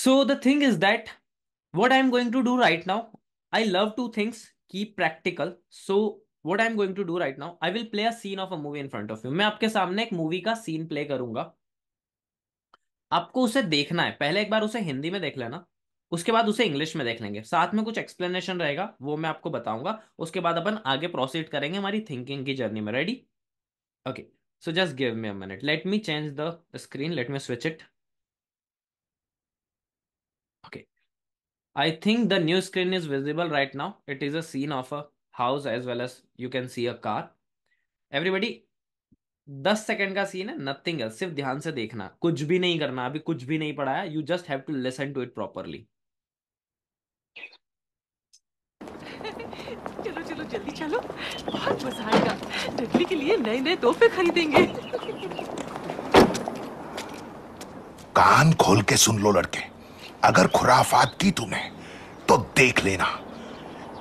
So the thing is that what I'm going to do right now, I love two things, keep practical. So what I'm going to do right now, I will play a scene of a movie in front of you. मैं आपके सामने एक movie का scene play करूंगा आपको उसे देखना है पहले एक बार उसे हिंदी में देख लेना उसके बाद उसे इंग्लिश में देख लेंगे साथ में कुछ एक्सप्लेनेशन रहेगा वो मैं आपको बताऊंगा उसके बाद अपन आगे प्रोसीड करेंगे हमारी थिंकिंग की जर्नी में ready okay so just give me a minute let me change the screen let me switch it Okay. I think the new screen is visible right now. It is a scene of a house as well as you can see a car. Everybody, दस second का scene है nothing else सिर्फ ध्यान से देखना कुछ भी नहीं करना अभी कुछ भी नहीं पढ़ाया you just have to listen to it properly चलो चलो जल्दी चलो बहुत मजा आएगा डडली के लिए नए नए तोहफे खरीदेंगे कान खोल के सुन लो लड़के अगर खुराफात की तुम्हें तो देख लेना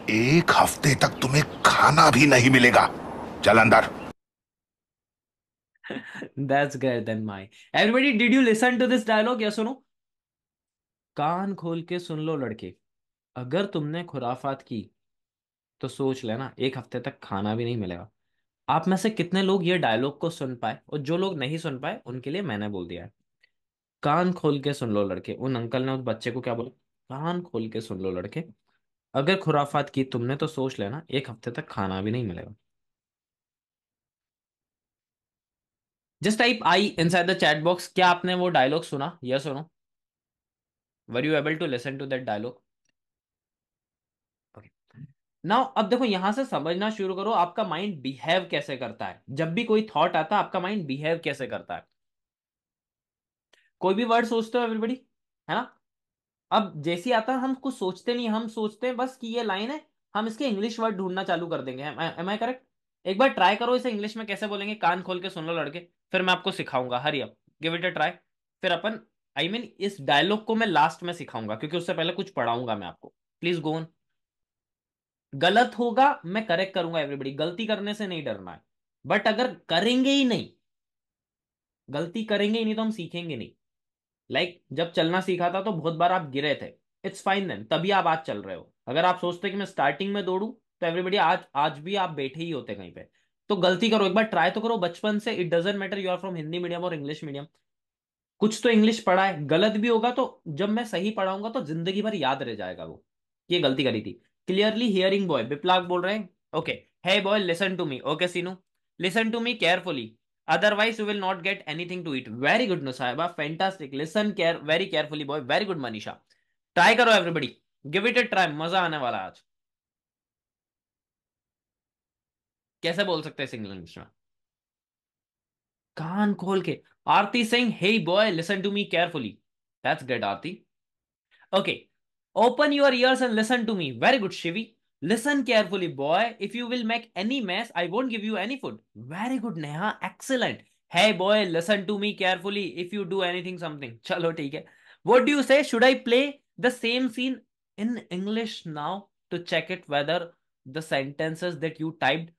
एक हफ्ते तक तुम्हें खाना भी नहीं मिलेगा चल अंदर That's greater then, my. Everybody, did you listen to this dialogue? Yes or no? कान खोल के सुन लो लड़के अगर तुमने खुराफात की तो सोच लेना एक हफ्ते तक खाना भी नहीं मिलेगा आप में से कितने लोग ये डायलॉग को सुन पाए और जो लोग नहीं सुन पाए उनके लिए मैंने बोल दिया है कान खोल के सुन लो लड़के उन अंकल ने उस बच्चे को क्या बोला कान खोल के सुन लो लड़के अगर खुराफात की तुमने तो सोच लेना एक हफ्ते तक खाना भी नहीं मिलेगा just type I inside the chat box क्या आपने वो डायलॉग सुना यस और no were you able to listen to that dialogue now अब देखो यहां से समझना शुरू करो आपका माइंड बिहेव कैसे करता है जब भी कोई थॉट आता है आपका माइंड बिहेव कैसे करता है कोई भी वर्ड सोचते हो एवरीबडी है ना अब जैसी आता है हम कुछ सोचते नहीं हम सोचते हैं बस कि ये लाइन है हम इसके इंग्लिश वर्ड ढूंढना चालू कर देंगे एम आई करेक्ट एक बार ट्राई करो इसे इंग्लिश में कैसे बोलेंगे कान खोल के सुन लो लड़के फिर मैं आपको सिखाऊंगा हरी अब गिव इट अ ट्राई फिर अपन आई I मीन mean, इस डायलॉग को मैं लास्ट में सिखाऊंगा क्योंकि उससे पहले कुछ पढ़ाऊंगा मैं आपको प्लीज गो ऑन गलत होगा मैं करेक्ट करूंगा एवरीबडी गलती करने से नहीं डरना है बट अगर करेंगे ही नहीं गलती करेंगे ही नहीं तो हम सीखेंगे नहीं लाइक like, जब चलना सीखा था तो बहुत बार आप गिरे थे इट्स फाइन देन तभी आप आज चल रहे हो अगर आप सोचते कि मैं स्टार्टिंग में दौड़ू तो एवरीबडी आज आज भी आप बैठे ही होते कहीं पे तो गलती करो एक बार ट्राई तो करो बचपन से it doesn't matter you are from Hindi medium और इंग्लिश मीडियम कुछ तो इंग्लिश पढ़ा है गलत भी होगा तो जब मैं सही पढ़ाऊंगा तो जिंदगी भर याद रह जाएगा वो ये गलती करी थी क्लियरली हियरिंग बॉय बिप्लाक बोल रहे हैं ओके है boy listen to me okay Seenu listen to me carefully otherwise you will not get anything to it very good Nusaiba fantastic listen care very carefully boy very good Manisha try करो everybody give it it try मजा आने वाला आज कैसे बोल सकते हैं single English में कान खोल के Aarti Singh hey boy listen to me carefully that's get Aarti okay open your ears and listen to me very good Shivi Listen carefully, boy. If you will make any mess, I won't give you any food. Very good, Neha. Excellent. Hey, boy, listen to me carefully. If you do anything, something. Chalo, hai. What do you say? Should I play the same scene in English now to check it whether the sentences that you typed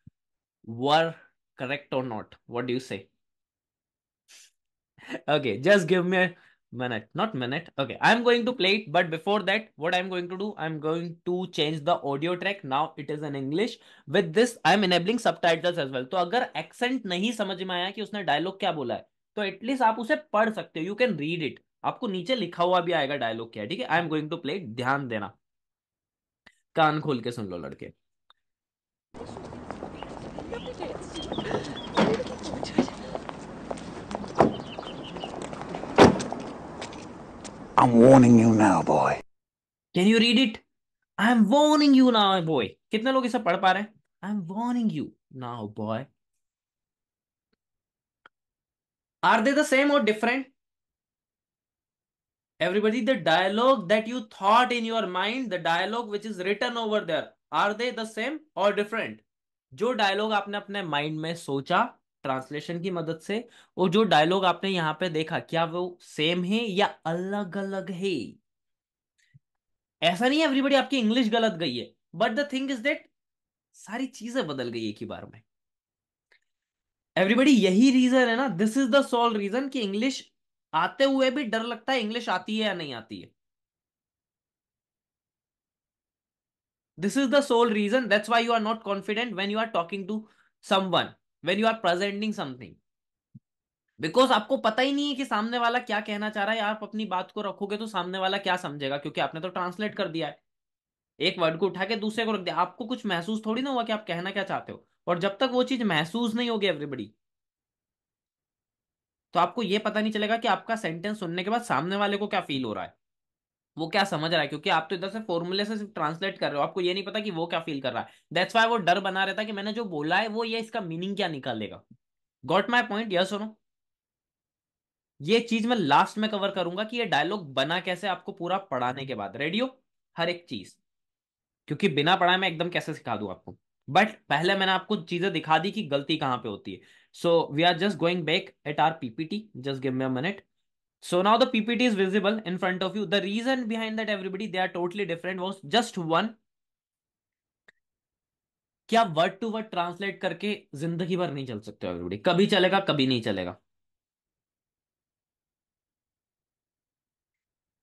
were correct or not? What do you say? okay, just give me a minute not minute okay i'm going to play it but before that what i'm going to do i'm going to change the audio track now it is in english with this i'm enabling subtitles as well तो agar accent nahi samajh mein aaya ki usne dialogue kya bola hai to at least aap use pad sakte ho you can read it aapko niche likha hua bhi aayega dialogue kya hai theek hai I am going to play dhyan dena kaan khol ke sun lo ladke I'm warning you now, boy. Can you read it? I'm warning you now, boy. कितने लोग इसे पढ़ पा रहे हैं I'm warning you now, boy. Are they the same or different? everybody the dialogue that you thought in your mind the dialogue which is written over there are they the same or different जो dialogue आपने अपने mind में सोचा translation की मदद से वो जो डायलॉग आपने यहाँ पे देखा क्या वो सेम है या अलग अलग है ऐसा नहीं है एवरीबडी आपकी इंग्लिश गलत गई है but the thing is that सारी चीजें बदल गई एक ही बार में एवरीबडी यही रीजन है ना this is the sole reason कि इंग्लिश आते हुए भी डर लगता है इंग्लिश आती है या नहीं आती है this is the sole reason that's why you are not confident when you are talking to someone when you are presenting something because आपको पता ही नहीं है कि सामने वाला क्या कहना चाह रहा है आप अपनी बात को रखोगे तो सामने वाला क्या समझेगा क्योंकि आपने तो ट्रांसलेट कर दिया है एक वर्ड को उठा के दूसरे को रख दिया आपको कुछ महसूस थोड़ी ना हुआ कि आप कहना क्या चाहते हो और जब तक वो चीज महसूस नहीं होगी एवरीबडी तो आपको ये पता नहीं चलेगा कि आपका सेंटेंस सुनने के बाद सामने वाले को क्या फील हो रहा है वो क्या समझ रहा है क्योंकि आप तो इधर से फॉर्मूले से सिर्फ ट्रांसलेट कर रहे हो आपको ये नहीं पता कि वो क्या फील कर रहा है दैट्स वाई वो डर बना रहता कि मैंने जो बोला है वो ये इसका मीनिंग क्या निकाल निकालेगा गॉट माई पॉइंट यस सुनो ये चीज मैं लास्ट में कवर करूंगा कि ये डायलॉग बना कैसे आपको पूरा पढ़ाने के बाद रेडियो हर एक चीज क्योंकि बिना पढ़ाए मैं एकदम कैसे सिखा दू आपको बट पहले मैंने आपको चीजें दिखा दी कि गलती कहां पे होती है so we are just going back at our PPT just give me a minute So now the PPT is visible in front of you. The reason behind that everybody, they are totally different was just one. क्या word to word translate करके जिंदगी भर नहीं चल सकते everybody कभी चलेगा कभी नहीं चलेगा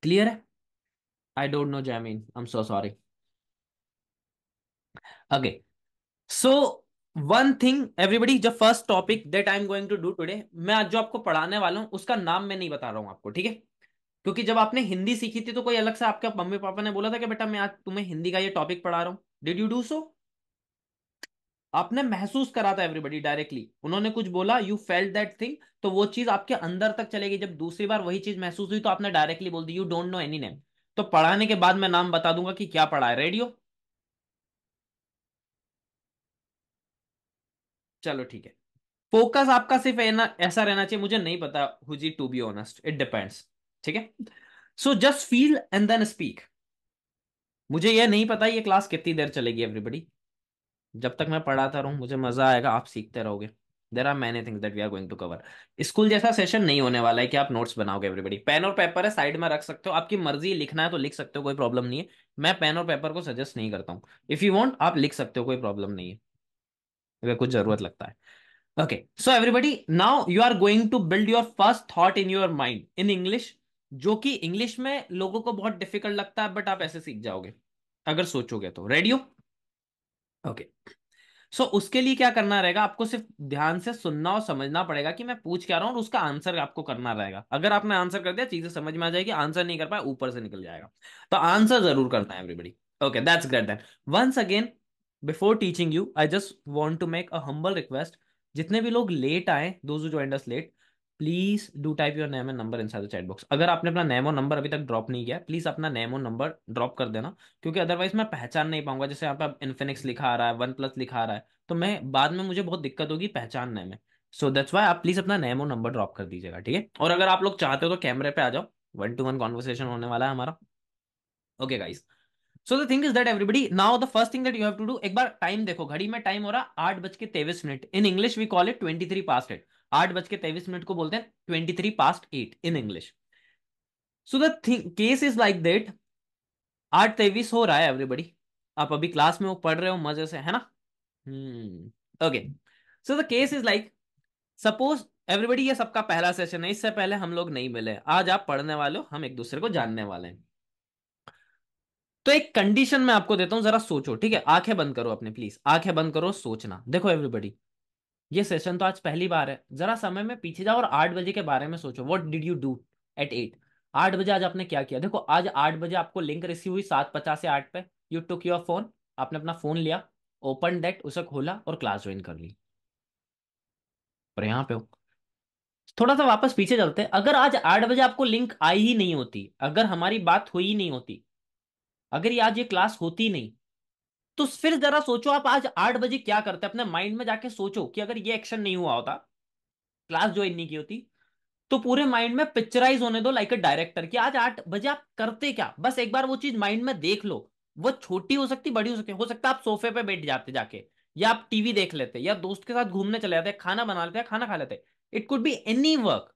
क्लियर है I don't know Jaimin I am so sorry okay so one thing everybody जो first topic that I am going to do today मैं आज जो आपको पढ़ाने वाला हूँ उसका नाम मैं नहीं बता रहा हूँ आपको ठीक है क्योंकि जब आपने हिंदी सीखी थी तो कोई अलग से आपके मम्मी पापा ने बोला था कि बेटा मैं आज तुम्हें हिंदी का ये टॉपिक पढ़ा रहा हूँ डिड यू डू सो आपने महसूस करा था एवरीबडी डायरेक्टली उन्होंने कुछ बोला यू फेल्ट दैट थिंग तो वो चीज आपके अंदर तक चलेगी जब दूसरी बार वही चीज महसूस हुई तो आपने डायरेक्टली बोल दी you don't know any name तो पढ़ाने के बाद मैं नाम बता दूंगा कि क्या पढ़ा है रेडियो चलो ठीक है फोकस आपका सिर्फ ऐसा रहना चाहिए मुझे नहीं पता हुजी to be honest it depends ठीक है so just feel and then speak मुझे यह नहीं पता ये क्लास कितनी देर चलेगी एवरीबडी जब तक मैं पढ़ाता रहूं मुझे मजा आएगा आप सीखते रहोगे there are many things that we are going to cover school जैसा सेशन नहीं होने वाला है कि आप नोट्स बनाओगे एवरीबडी पेन और पेपर है साइड में रख सकते हो आपकी मर्जी लिखना है तो लिख सकते हो कोई प्रॉब्लम नहीं है मैं पेन और पेपर को सजेस्ट नहीं करता हूँ इफ यू वॉन्ट आप लिख सकते हो कोई प्रॉब्लम नहीं है अगर कुछ जरूरत लगता है okay so everybody now you are going to build your first thought in your mind in English जो कि इंग्लिश में लोगों को बहुत डिफिकल्ट लगता है बट आप ऐसे सीख जाओगे अगर सोचोगे तो रेडियो ओके सो उसके लिए क्या करना रहेगा आपको सिर्फ ध्यान से सुनना और समझना पड़ेगा कि मैं पूछ क्या रहा हूँ और उसका आंसर आपको करना रहेगा अगर आपने आंसर कर दिया चीजें समझ में आ जाएगी आंसर नहीं कर पाए ऊपर से निकल जाएगा तो आंसर जरूर करना है everybody okay that's great then once again before teaching you I just want to make a humble request जितने भी लोग लेट आए दो late please do type your name and number inside chat box अगर आपने अपना name और number अभी तक ड्रॉप नहीं किया प्लीज अपना नेम और नंबर ड्रॉप कर देना क्योंकि अदरवाइज मैं पहचान नहीं पाऊंगा जैसे यहाँ पे इन्फिनिक्स लिखा आ रहा है वन प्लस लिखा आ रहा है तो मैं बाद में मुझे बहुत दिक्कत होगी पहचानने में सो दैट्स वाई आप प्लीज अपना नेम और नंबर ड्रॉप कर दीजिएगा ठीक है और अगर आप लोग चाहते हो तो कैमरे पे आ जाओ वन टू वन कॉन्वर्सेशन होने वाला है हमारा okay okay, guys so the thing is that everybody now the first thing that you have to do एक बार टाइम देखो घड़ी में टाइम हो रहा आठ बज के तेवीस minute in English we call it twenty three past eight आठ बज के तेवीस मिनट को बोलते हैं twenty three past eight in English so the thing case is like that आठ तेवीस हो रहा है एवरीबडी आप अभी क्लास में हो पढ़ रहे हो मजे से है ना okay so the case is like suppose everybody ये सबका पहला सेशन है इससे पहले हम लोग नहीं मिले आज आप पढ़ने वाले हो हम एक दूसरे को जानने वाले हैं तो एक कंडीशन मैं आपको देता हूं जरा सोचो ठीक है आंखें बंद करो अपने प्लीज आंखें बंद करो सोचना देखो एवरीबडी ये सेशन तो आज पहली बार है जरा समय में पीछे जाओ और आठ बजे के बारे में सोचो what did you do at eight आठ बजे आज आपने क्या किया देखो आज आठ बजे आपको लिंक रिसीव हुई सात पचास से आठ पे यू टुक योर फोन आपने अपना फोन लिया ओपन डेट उसे खोला और क्लास ज्वाइन कर ली और यहाँ पे हो थोड़ा सा वापस पीछे चलते अगर आज आठ बजे आपको लिंक आई ही नहीं होती अगर हमारी बात हुई ही नहीं होती अगर ये आज ये क्लास होती नहीं तो फिर जरा सोचो आप आज आठ बजे क्या करते अपने माइंड में जाके सोचो कि अगर ये एक्शन नहीं हुआ होता क्लास ज्वाइन नहीं की होती तो पूरे माइंड में पिक्चराइज होने दो लाइक अ डायरेक्टर कि आज आठ बजे आप करते क्या बस एक बार वो चीज माइंड में देख लो वो छोटी हो सकती बड़ी हो सकती हो सकता आप सोफे पे बैठ जाते जाके या आप टीवी देख लेते या दोस्त के साथ घूमने चले जाते खाना बना लेते खाना खा लेते it could be any work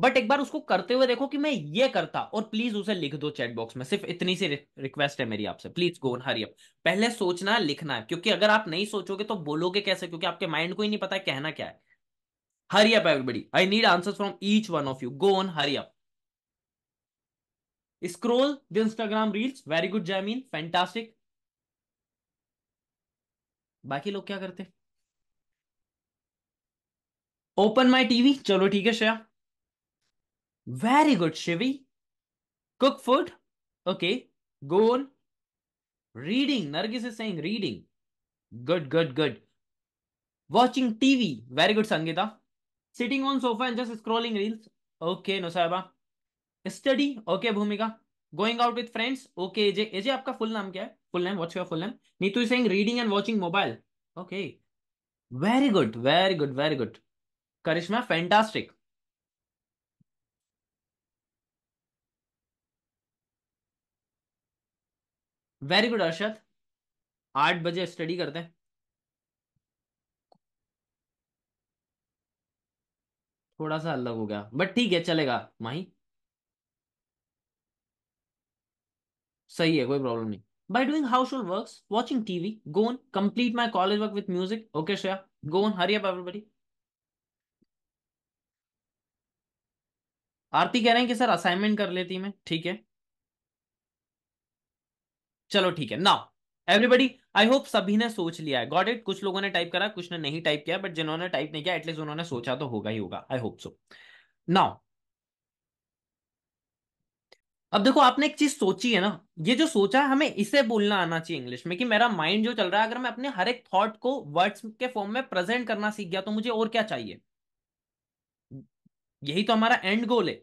but एक बार उसको करते हुए देखो कि मैं ये करता और प्लीज उसे लिख दो चैट बॉक्स में सिर्फ इतनी सी रिक्वेस्ट है मेरी आपसे प्लीज गो हरी अप पहले सोचना है लिखना है क्योंकि अगर आप नहीं सोचोगे तो बोलोगे कैसे क्योंकि आपके माइंड को ही नहीं पता है कहना क्या है hurry up everybody I need answer from each one of you go on hurry up scroll the Instagram reels very good Jaimin fantastic बाकी लोग क्या करते ओपन माई टीवी चलो ठीक है Shreya Very good, Shivi. Cook food. Okay. Go on. Reading. Nargis is saying reading. Good, good, good. Watching TV. Very good, Sangeeta. Sitting on sofa and just scrolling reels. Okay, no Nusaiba. Study. Okay, Bhumika. going out with friends okay एजे एजे आपका full name क्या है full name what's your full name neetu is saying reading and watching mobile okay very good very good very good karishma fantastic very good Arshad आठ बजे study करते हैं थोड़ा सा अलग हो गया बट ठीक है चलेगा माही सही है कोई प्रॉब्लम नहीं by doing household work watching TV gone complete my college work with music okay Shreya gone hurry up everybody Aarti कह रहे हैं कि सर असाइनमेंट कर लेती मैं ठीक है चलो ठीक है नाउ एवरीबडी आई होप सभी ने सोच लिया है गॉट इट कुछ लोगों ने टाइप करा कुछ ने नहीं टाइप किया बट जिन्होंने टाइप नहीं किया एटलीस्ट उन्होंने सोचा तो होगा ही होगा आई होप सो नाउ अब देखो आपने एक चीज सोची है ना ये जो सोचा है हमें इसे बोलना आना चाहिए इंग्लिश में कि मेरा माइंड जो चल रहा है अगर मैं अपने हर एक थॉट को वर्ड्स के फॉर्म में प्रेजेंट करना सीख गया तो मुझे और क्या चाहिए यही तो हमारा एंड गोल है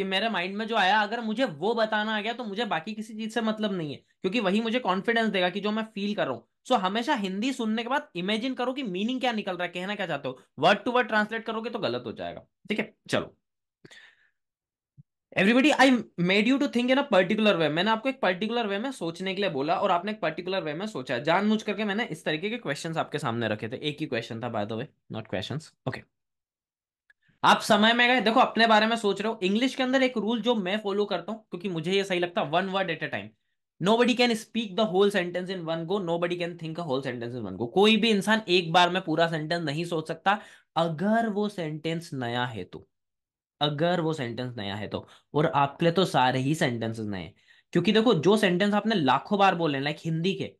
कि मेरे माइंड में जो आया अगर मुझे वो बताना आ गया तो मुझे बाकी किसी चीज से मतलब नहीं है क्योंकि वही मुझे कॉन्फिडेंस देगा कि जो मैं फील कर रहा हूँ सो so, हमेशा हिंदी सुनने के बाद इमेजिन करो कि मीनिंग क्या निकल रहा है कहना क्या चाहते हो वर्ड टू वर्ड ट्रांसलेट करोगे तो गलत हो जाएगा ठीक है चलो everybody I made you to think in a particular way मैंने आपको एक पर्टिकुलर वे में सोचने के लिए बोला और आपने एक पर्टिकुलर वे में सोचा जानबूझ करके मैंने इस तरीके के क्वेश्चंस आपके सामने रखे थे एक ही क्वेश्चन था by the way not questions okay okay. आप समय में गए देखो अपने बारे में सोच रहे हो इंग्लिश के अंदर एक रूल जो मैं फॉलो करता हूँ क्योंकि मुझे ये सही लगता है one word at a time nobody can speak the whole sentence in one go nobody can think a whole sentence in one go कोई भी इंसान एक बार में पूरा सेंटेंस नहीं सोच सकता अगर वो सेंटेंस नया है तो अगर वो सेंटेंस नया है तो और आपके लिए तो सारे ही सेंटेंसेस नए हैं क्योंकि देखो जो सेंटेंस आपने लाखों बार बोले लाइक हिंदी के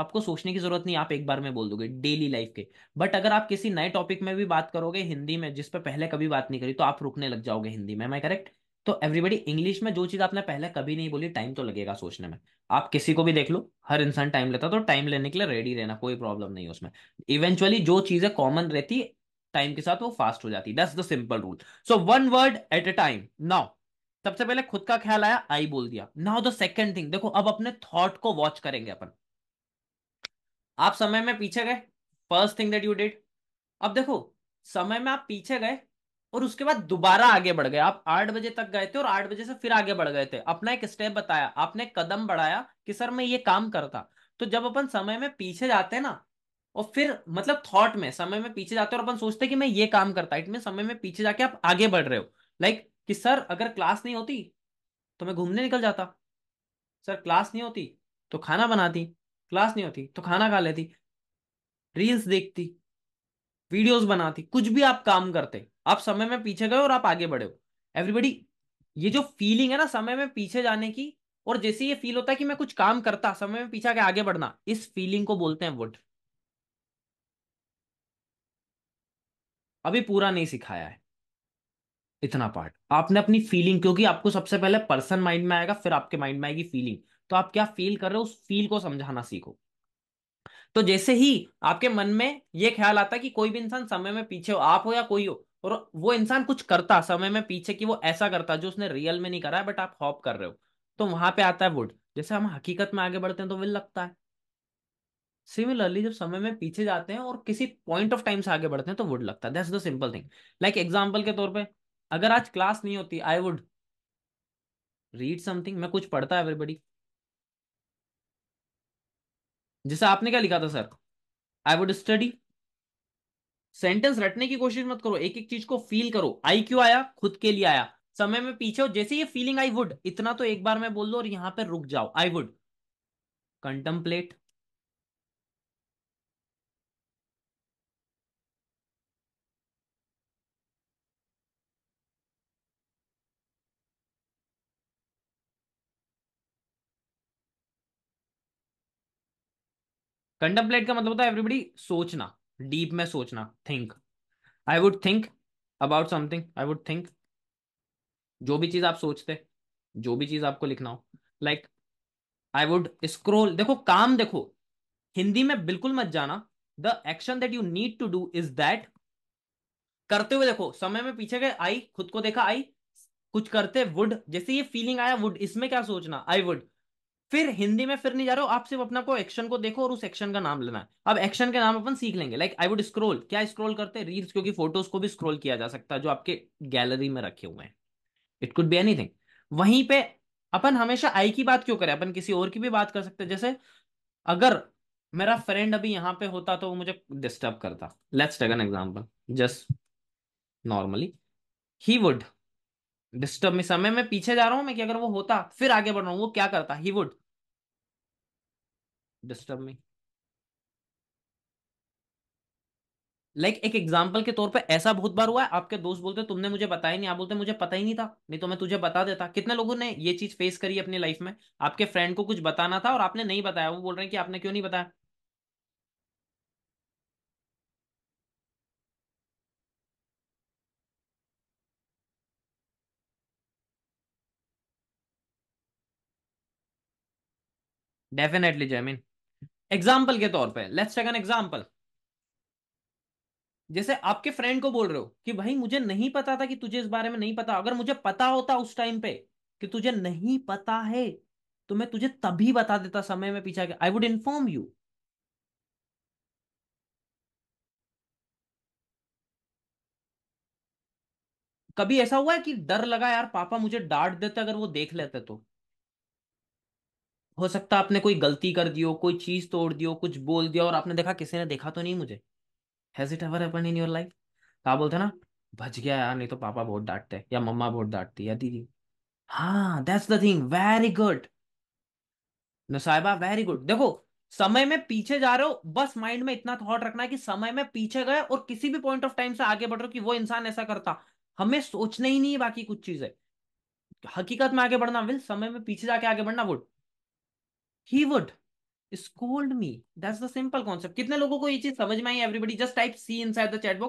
तो आपको सोचने की जरूरत नहीं आप एक बार में बोल दोगे डेली लाइफ के बट अगर आप किसी नए टॉपिक में भी बात करोगे हिंदी में जिस पे पहले कभी बात नहीं करी तो आप रुकने लग जाओगे हिंदी में मैं करेक्ट तो एवरीबडी इंग्लिश में जो चीज आपने पहले कभी नहीं बोली टाइम तो लगेगा सोचने में आप किसी को भी देख लो हर इंसान टाइम लेता तो टाइम लेने के लिए रेडी रहना कोई प्रॉब्लम नहीं उसमें इवेंचुअली जो चीजें कॉमन रहती टाइम के साथ वो फास्ट हो जाती that's the simple rule so one word at a time now सबसे पहले खुद का ख्याल आया आई बोल दिया नाउ द सेकेंड थिंग देखो अब अपने थॉट को वॉच करेंगे अपन आप समय में पीछे गए first thing that you did अब देखो समय में आप पीछे गए और उसके बाद दोबारा आगे बढ़ गए आप आठ बजे तक गए थे और आठ बजे से फिर आगे बढ़ गए थे अपना एक स्टेप बताया आपने कदम बढ़ाया कि सर मैं ये काम करता तो जब अपन समय में पीछे जाते हैं ना और फिर मतलब थॉट में समय में पीछे जाते और अपन सोचते कि मैं ये काम करता इट मीन समय में पीछे जाके आप आगे बढ़ रहे हो लाइक like, कि सर अगर क्लास नहीं होती तो मैं घूमने निकल जाता सर क्लास नहीं होती तो खाना बनाती क्लास नहीं होती तो खाना खा लेती रील्स देखती वीडियोस बनाती कुछ भी आप काम करते आप समय में पीछे गए और आप आगे बढ़े हो एवरीबडी ये जो फीलिंग है ना समय में पीछे जाने की और जैसे ये फील होता है कि मैं कुछ काम करता समय में पीछे के आगे बढ़ना इस फीलिंग को बोलते हैं वुड अभी पूरा नहीं सिखाया है इतना पार्ट आपने अपनी फीलिंग क्योंकि आपको सबसे पहले पर्सन माइंड में आएगा फिर आपके माइंड में आएगी फीलिंग तो आप क्या फील कर रहे हो उस फील को समझाना सीखो तो जैसे ही आपके मन में ये ख्याल आता है कि कोई भी इंसान समय में पीछे हो आप हो या कोई हो और वो इंसान कुछ करता समय में पीछे कि वो ऐसा करता जो उसने रियल में नहीं करा है बट आप हॉप कर रहे हो तो वहां पे आता है वुड जैसे हम हकीकत में आगे बढ़ते हैं तो विल लगता है सिमिलरली जब समय में पीछे जाते हैं और किसी पॉइंट ऑफ टाइम से आगे बढ़ते हैं तो वुड लगता है that's the simple thing like example के तौर पर अगर आज क्लास नहीं होती आई वुड रीड समथिंग मैं कुछ पढ़ता है एवरीबडी जैसे आपने क्या लिखा था sir I would study sentence रटने की कोशिश मत करो एक एक चीज को फील करो आई क्यों आया खुद के लिए आया समय में पीछे हो जैसे ये फीलिंग आई वुड इतना तो एक बार मैं बोल दो और यहां पर रुक जाओ आई वुड कंटम्पलेट कंटम्पलेट का मतलब होता है एवरीबडी सोचना डीप में सोचना think I would think about something I would think जो भी चीज आप सोचते जो भी चीज आपको लिखना हो लाइक आई वुड स्क्रोल देखो काम देखो हिंदी में बिल्कुल मत जाना the action that you need to do is that करते हुए देखो समय में पीछे गए आई खुद को देखा आई कुछ करते वुड जैसे ये फीलिंग आया वुड इसमें क्या सोचना आई वुड फिर हिंदी में फिर नहीं जा रहे हो आप सिर्फ अपना को एक्शन को देखो और उस एक्शन का नाम लेना है अब एक्शन के नाम अपन सीख लेंगे लाइक आई वुड स्क्रोल क्या स्क्रोल करते हैं रील्स क्योंकि फोटोज को भी स्क्रोल किया जा सकता है जो आपके गैलरी में रखे हुए हैं इट कुड बी एनीथिंग वहीं पे अपन हमेशा आई की बात क्यों करें अपन किसी और की भी बात कर सकते हैं जैसे अगर मेरा फ्रेंड अभी यहाँ पे होता तो वो मुझे डिस्टर्ब करता let's take an example just normally he would disturb me समय मैं पीछे जा रहा हूँ मैं कि अगर वो होता फिर आगे बढ़ रहा हूँ वो क्या करता he would disturb me like एक एग्जाम्पल के तौर पे ऐसा बहुत बार हुआ है आपके दोस्त बोलते तुमने मुझे बताया नहीं आप बोलते मुझे पता ही नहीं था नहीं तो मैं तुझे बता देता कितने लोगों ने ये चीज फेस करी अपनी लाइफ में आपके फ्रेंड को कुछ बताना था और आपने नहीं बताया वो बोल रहे हैं कि आपने क्यों नहीं बताया डेफिनेटली जैमिन एग्जाम्पल के तौर पर लेट्स टेक एन एग्जाम्पल जैसे आपके फ्रेंड को बोल रहे हो कि भाई मुझे नहीं पता था कि तुझे इस बारे में नहीं पता अगर मुझे पता होता उस टाइम पे कि तुझे नहीं पता है तो मैं तुझे तभी बता देता समय में पीछा आई वुड इन्फॉर्म यू कभी ऐसा हुआ है कि डर लगा यार पापा मुझे डांट देते अगर वो देख लेते तो हो सकता है आपने कोई गलती कर दी हो कोई चीज तोड़ दी हो कुछ बोल दिया और आपने देखा किसी ने देखा तो नहीं मुझे has it ever in your life तो आप बोलते ना बच गया यार नहीं तो पापा बहुत डांटते या मम्मा बहुत डांटती या दीदी हाँ that's the thing very good Sahiba very good देखो समय में पीछे जा रहे हो बस माइंड में इतना थॉट रखना है कि समय में पीछे गए और किसी भी पॉइंट ऑफ टाइम से आगे बढ़ रहे हो कि वो इंसान ऐसा करता हमें सोचना ही नहीं है बाकी कुछ चीजें हकीकत में आगे बढ़ना विल समय में पीछे जाके आगे बढ़ना would he would scold me that's the simple concept कितने लोगों को ये चीज समझ में आई everybody just type C inside the chat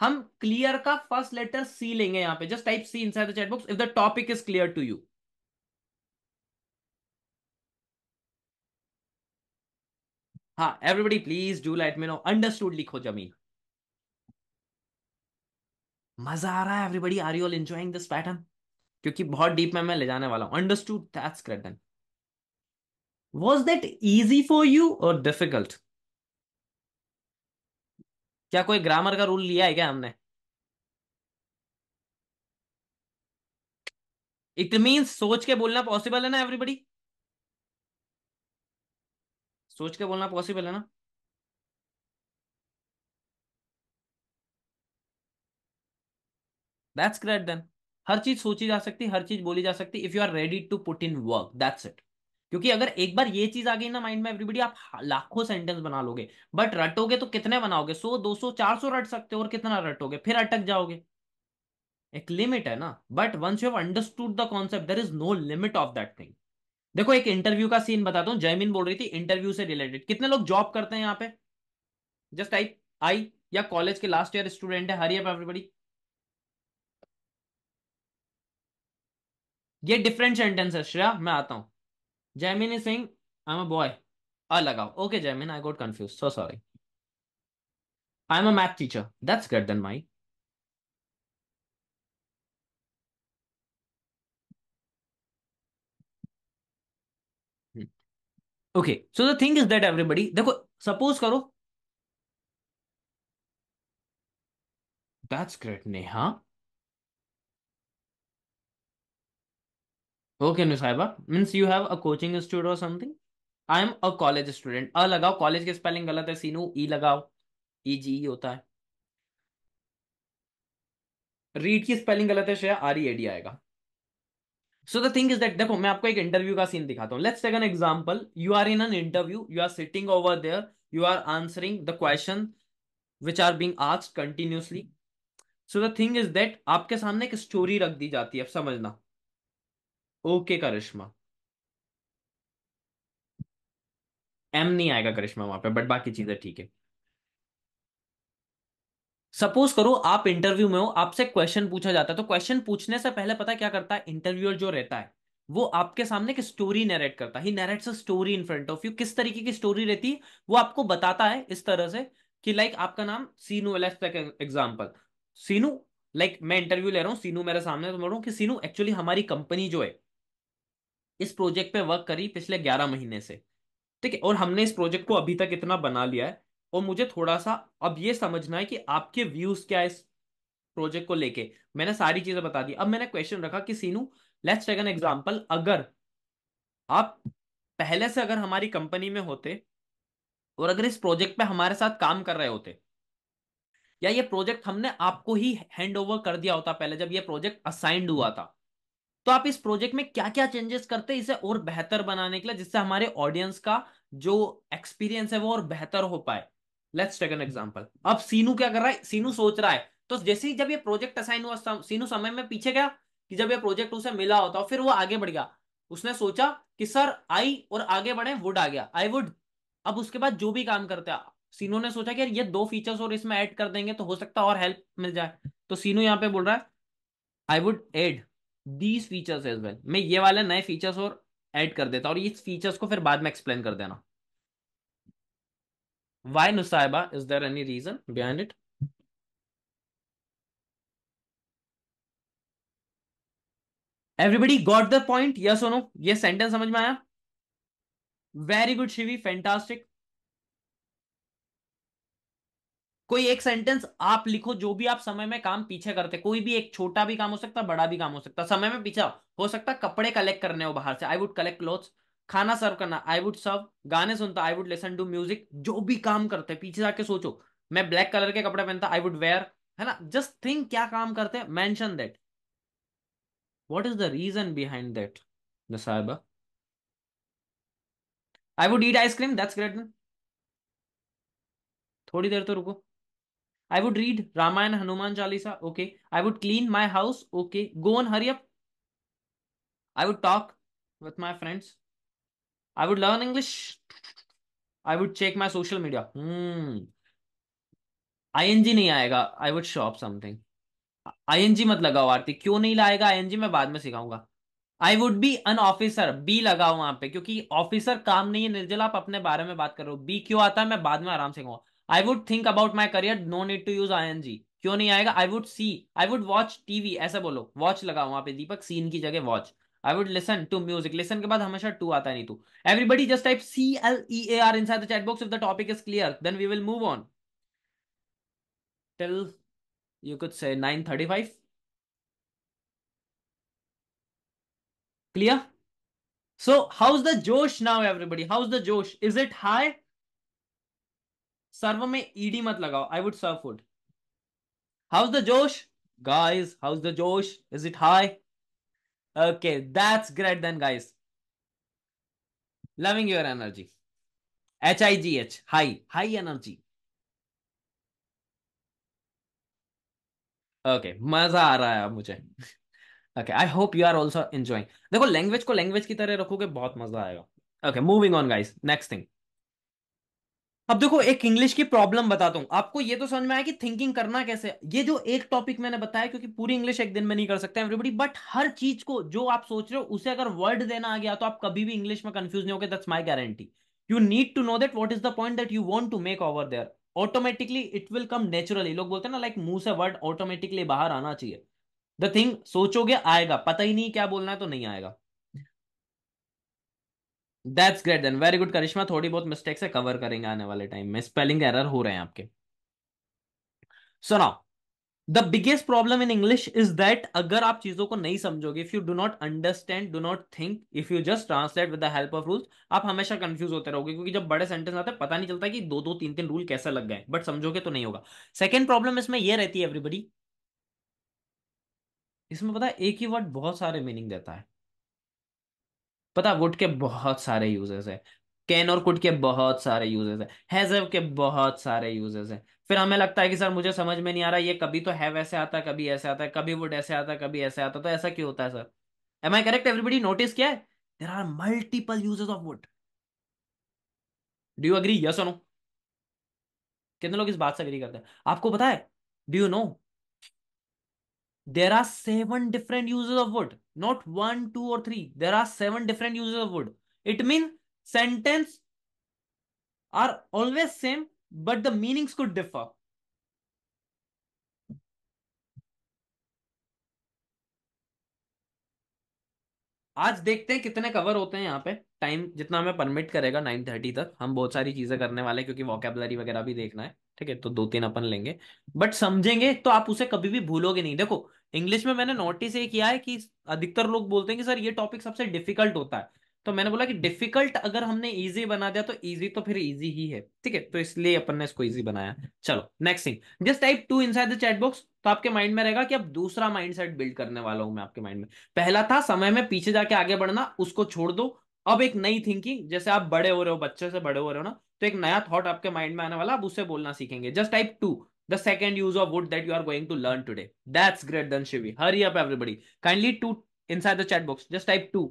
हम क्लियर का फर्स्ट लेटर सी लेंगे यहां पे just type C inside the chat if the topic is clear to you हाँ everybody please do light me no understood लिखो जमीन मजा आ रहा है everybody are you all enjoying this pattern क्योंकि बहुत डीप में मैं ले जाने वाला हूं अंडरस्टूड दैट्स क्रेडन was that easy for you और डिफिकल्ट क्या कोई ग्रामर का रूल लिया है क्या हमने इट मीन्स सोच के बोलना पॉसिबल है ना एवरीबडी सोच के बोलना पॉसिबल है ना दैट्स ग्रेट देन हर चीज सोची जा सकती हर चीज बोली जा सकती if you are ready to put in work that's it क्योंकि अगर एक बार ये चीज आ गई ना माइंड में एवरीबडी आप लाखों सेंटेंस बना लोगे बट रटोगे तो कितने बनाओगे सो दो सौ चार सौ रट सकते हो और कितना रटोगे फिर अटक जाओगे एक लिमिट है ना but once you have understood the concept there is no limit of that thing देखो एक इंटरव्यू का सीन बताता हूँ जयमिन बोल रही थी इंटरव्यू से रिलेटेड कितने लोग जॉब करते हैं यहाँ पे जस्ट आई आई या कॉलेज के लास्ट ईयर स्टूडेंट है हरी एवरीबडी ये डिफरेंट सेंटेंस है श्रेया मैं आता हूं Jaimin is sing I am a boy अलग okay Jaimin I got confuse so sorry I am a math teacher that's get then my okay so the thing is that everybody देखो suppose करो that's great Neha Okay, Nusaiba. Means you have a coaching institute or something? I am a college student a लगाओ college की spelling गलत है सीनू ई e लगाओ ई जी ई होता है read की स्पेलिंग गलत है शेयर आर ई एडी आएगा so the thing is that देखो मैं आपको एक इंटरव्यू का सीन दिखाता हूँ let's take an example you are in an interview you are sitting over there you are answering the question which are being asked continuously so the thing is that आपके सामने एक story रख दी जाती है समझना okay करिश्मा M नहीं आएगा करिश्मा वहां पे बट बाकी चीजें ठीक है सपोज करो आप इंटरव्यू में हो आपसे क्वेश्चन पूछा जाता है तो क्वेश्चन पूछने से पहले पता क्या करता है इंटरव्यूअर जो रहता है वो आपके सामने की स्टोरी नरेट करता है he narrates a story in front of you किस तरीके की स्टोरी रहती है वो आपको बताता है इस तरह से कि लाइक आपका नाम सीनू एग्जाम्पल सीनू लाइक मैं इंटरव्यू ले रहा हूँ सीनू मेरे सामने तो बोल रहा हूँ कि सीनू एक्चुअली हमारी कंपनी जो है इस प्रोजेक्ट पे वर्क करी पिछले ग्यारह महीने से ठीक है और हमने इस प्रोजेक्ट को अभी तक इतना बना लिया है और मुझे थोड़ा सा अब ये समझना है कि आपके व्यूज क्या है इस प्रोजेक्ट को लेके मैंने सारी चीजें बता दी अब मैंने क्वेश्चन रखा कि Seenu let's take an example अगर आप पहले से अगर हमारी कंपनी में होते और अगर इस प्रोजेक्ट पे हमारे साथ काम कर रहे होते या ये प्रोजेक्ट हमने आपको ही हैंड ओवर कर दिया होता पहले जब ये प्रोजेक्ट असाइंड हुआ था तो आप इस प्रोजेक्ट में क्या क्या चेंजेस करते हैं इसे और बेहतर बनाने के लिए जिससे हमारे ऑडियंस का जो एक्सपीरियंस है वो और बेहतर हो पाए लेट्स टेक एन एग्जांपल अब सीनू क्या कर रहा है सीनू सोच रहा है तो जैसे ही जब ये प्रोजेक्ट असाइन हुआ सीनू समय में पीछे गया कि जब ये प्रोजेक्ट उसे मिला होता और फिर वो आगे बढ़ गया उसने सोचा कि सर आई और आगे बढ़े वुड आ गया आई वुड अब उसके बाद जो भी काम करते सीनू ने सोचा कि ये दो फीचर्स और इसमें ऐड कर देंगे तो हो सकता है और हेल्प मिल जाए तो सीनू यहाँ पे बोल रहा है I would add these features as well मैं ये वाले नए फीचर्स और ऐड कर देता और इस फीचर्स को फिर बाद में एक्सप्लेन कर देना why Nusaiba is there any reason behind it everybody got the point yes और ये सेंटेंस समझ में आया वेरी गुड शिवी फेंटास्टिक कोई एक सेंटेंस आप लिखो जो भी आप समय में काम पीछे करते कोई भी एक छोटा भी काम हो सकता बड़ा भी काम हो सकता समय में पीछा हो सकता कपड़े कलेक्ट करने हो बाहर से आई वुड कलेक्ट क्लोथ खाना सर्व करना आई वुड सर्व गाने सुनता I would listen to music जो भी काम करते पीछे जाके सोचो मैं ब्लैक कलर के कपड़े पहनता आई वुड वेयर है ना जस्ट थिंक क्या काम करते हैं that what is the reason behind that the sahaba i would eat ice cream थोड़ी देर तो रुको I would read Ramayana Hanuman Chalisa. Okay. I would clean my house. Okay. Go on, hurry up. I would talk with my friends. I would learn English. I would check my social media. Hmm. ING नहीं आएगा I would shop something ING मत लगाओ आरती क्यों नहीं लाएगा ING मैं बाद में सिखाऊंगा I would be an officer be लगाओ वहां पे क्योंकि ऑफिसर काम नहीं है निर्जला आप अपने बारे में बात कर रहे हो बी क्यों आता है मैं बाद में आराम से कहूंगा I would think about my career no need to use I N G क्यों नहीं आएगा I would see I would watch TV ऐसा बोलो वॉच लगा वहां पे दीपक सीन की जगह watch I would listen to music listen के बाद हमेशा टू आता है तू everybody just type C L E A R inside chat box if the topic is clear then we will move on till you could say nine thirty five clear is the जोश now everybody how is the जोश is it high serve में ED मत लगाओ I would serve food house the जोश guys how's the josh is it high okay that's great then guys loving energy energy h-i-g-h high high energy okay मजा आ रहा है अब मुझे okay I hope you are also enjoying देखो language को language की तरह रखोगे बहुत मजा आएगा okay moving on guys next thing अब देखो एक इंग्लिश की प्रॉब्लम बताता हूँ आपको ये तो समझ में आया कि थिंकिंग करना कैसे ये जो एक टॉपिक मैंने बताया क्योंकि पूरी इंग्लिश एक दिन में नहीं कर सकते एवरीबडी बट हर चीज को जो आप सोच रहे हो उसे अगर वर्ड देना आ गया तो आप कभी भी इंग्लिश में कंफ्यूज नहीं होगे that's my guarantee you need to know that what is the point that you want to make over there automatically it will come naturally लोग बोलते हैं ना लाइक मुंह से वर्ड ऑटोमेटिकली बाहर आना चाहिए द थिंग सोचोगे आएगा पता ही नहीं क्या बोलना है तो नहीं आएगा that's great then very good Karishma थोड़ी बहुत मिस्टेक्स से कवर करेंगे आने वाले टाइम में स्पेलिंग एरर हो रहे हैं आपके so now the biggest problem in English is that अगर आप चीजों को नहीं समझोगे if you do not understand do not think if you just translate with the help of rules आप हमेशा कंफ्यूज होते रहोगे क्योंकि जब बड़े सेंटेंस आते हैं पता नहीं चलता कि दो दो तीन तीन रूल कैसे लग गए बट समझोगे तो नहीं होगा सेकेंड प्रॉब्लम इसमें यह रहती है एवरीबडी इसमें पता है एक ही वर्ड बहुत सारे मीनिंग देता है पता वुड के बहुत सारे यूजेस है कैन और कुड के बहुत सारे यूजेस है हैजव के बहुत सारे यूजेस है फिर हमें लगता है कि सर मुझे समझ में नहीं आ रहा ये कभी तो हैव ऐसे आता है कभी ऐसे आता है कभी वुड ऐसे आता है कभी ऐसे आता तो ऐसा क्यों होता है sir am I correct everybody notice क्या है there are multiple uses of would do you agree yes no कितने लोग इस बात से अग्री करते हैं आपको पता है do you know there are seven different uses of would not one, two, or three. There are seven different uses of would. It means sentence are always same, but the meanings could differ. आज देखते हैं कितने cover होते हैं यहाँ पे time जितना हमें परमिट करेगा नाइन थर्टी तक हम बहुत सारी चीजें करने वाले हैं क्योंकि वॉकेबलरी वगैरह भी देखना है ठीक है तो दो तीन अपन लेंगे बट समझेंगे तो आप उसे कभी भी भूलोगे नहीं देखो इंग्लिश में मैंने नोटिस ये किया है कि अधिकतर लोग बोलते हैं कि सर ये टॉपिक सबसे डिफिकल्ट होता है तो मैंने बोला कि डिफिकल्ट अगर हमने इजी बना दिया तो इजी तो फिर इजी ही है ठीक है तो इसलिए अपन ने इसको इजी बनाया चलो next thing just type two inside the chat box तो आपके माइंड में रहेगा कि अब दूसरा माइंड सेट बिल्ड करने वाला हूं मैं आपके माइंड में पहला था समय में पीछे जाके आगे बढ़ना उसको छोड़ दो अब एक नई थिंकिंग जैसे आप बड़े हो रहे हो बच्चे से बड़े हो रहे हो ना तो एक नया थॉट आपके माइंड में आने वाला आप उसे बोलना सीखेंगे just type two the second use of wood that you are going to learn today. That's great, then Shivi. Hurry up, everybody. Kindly two inside the chat box. Just type two.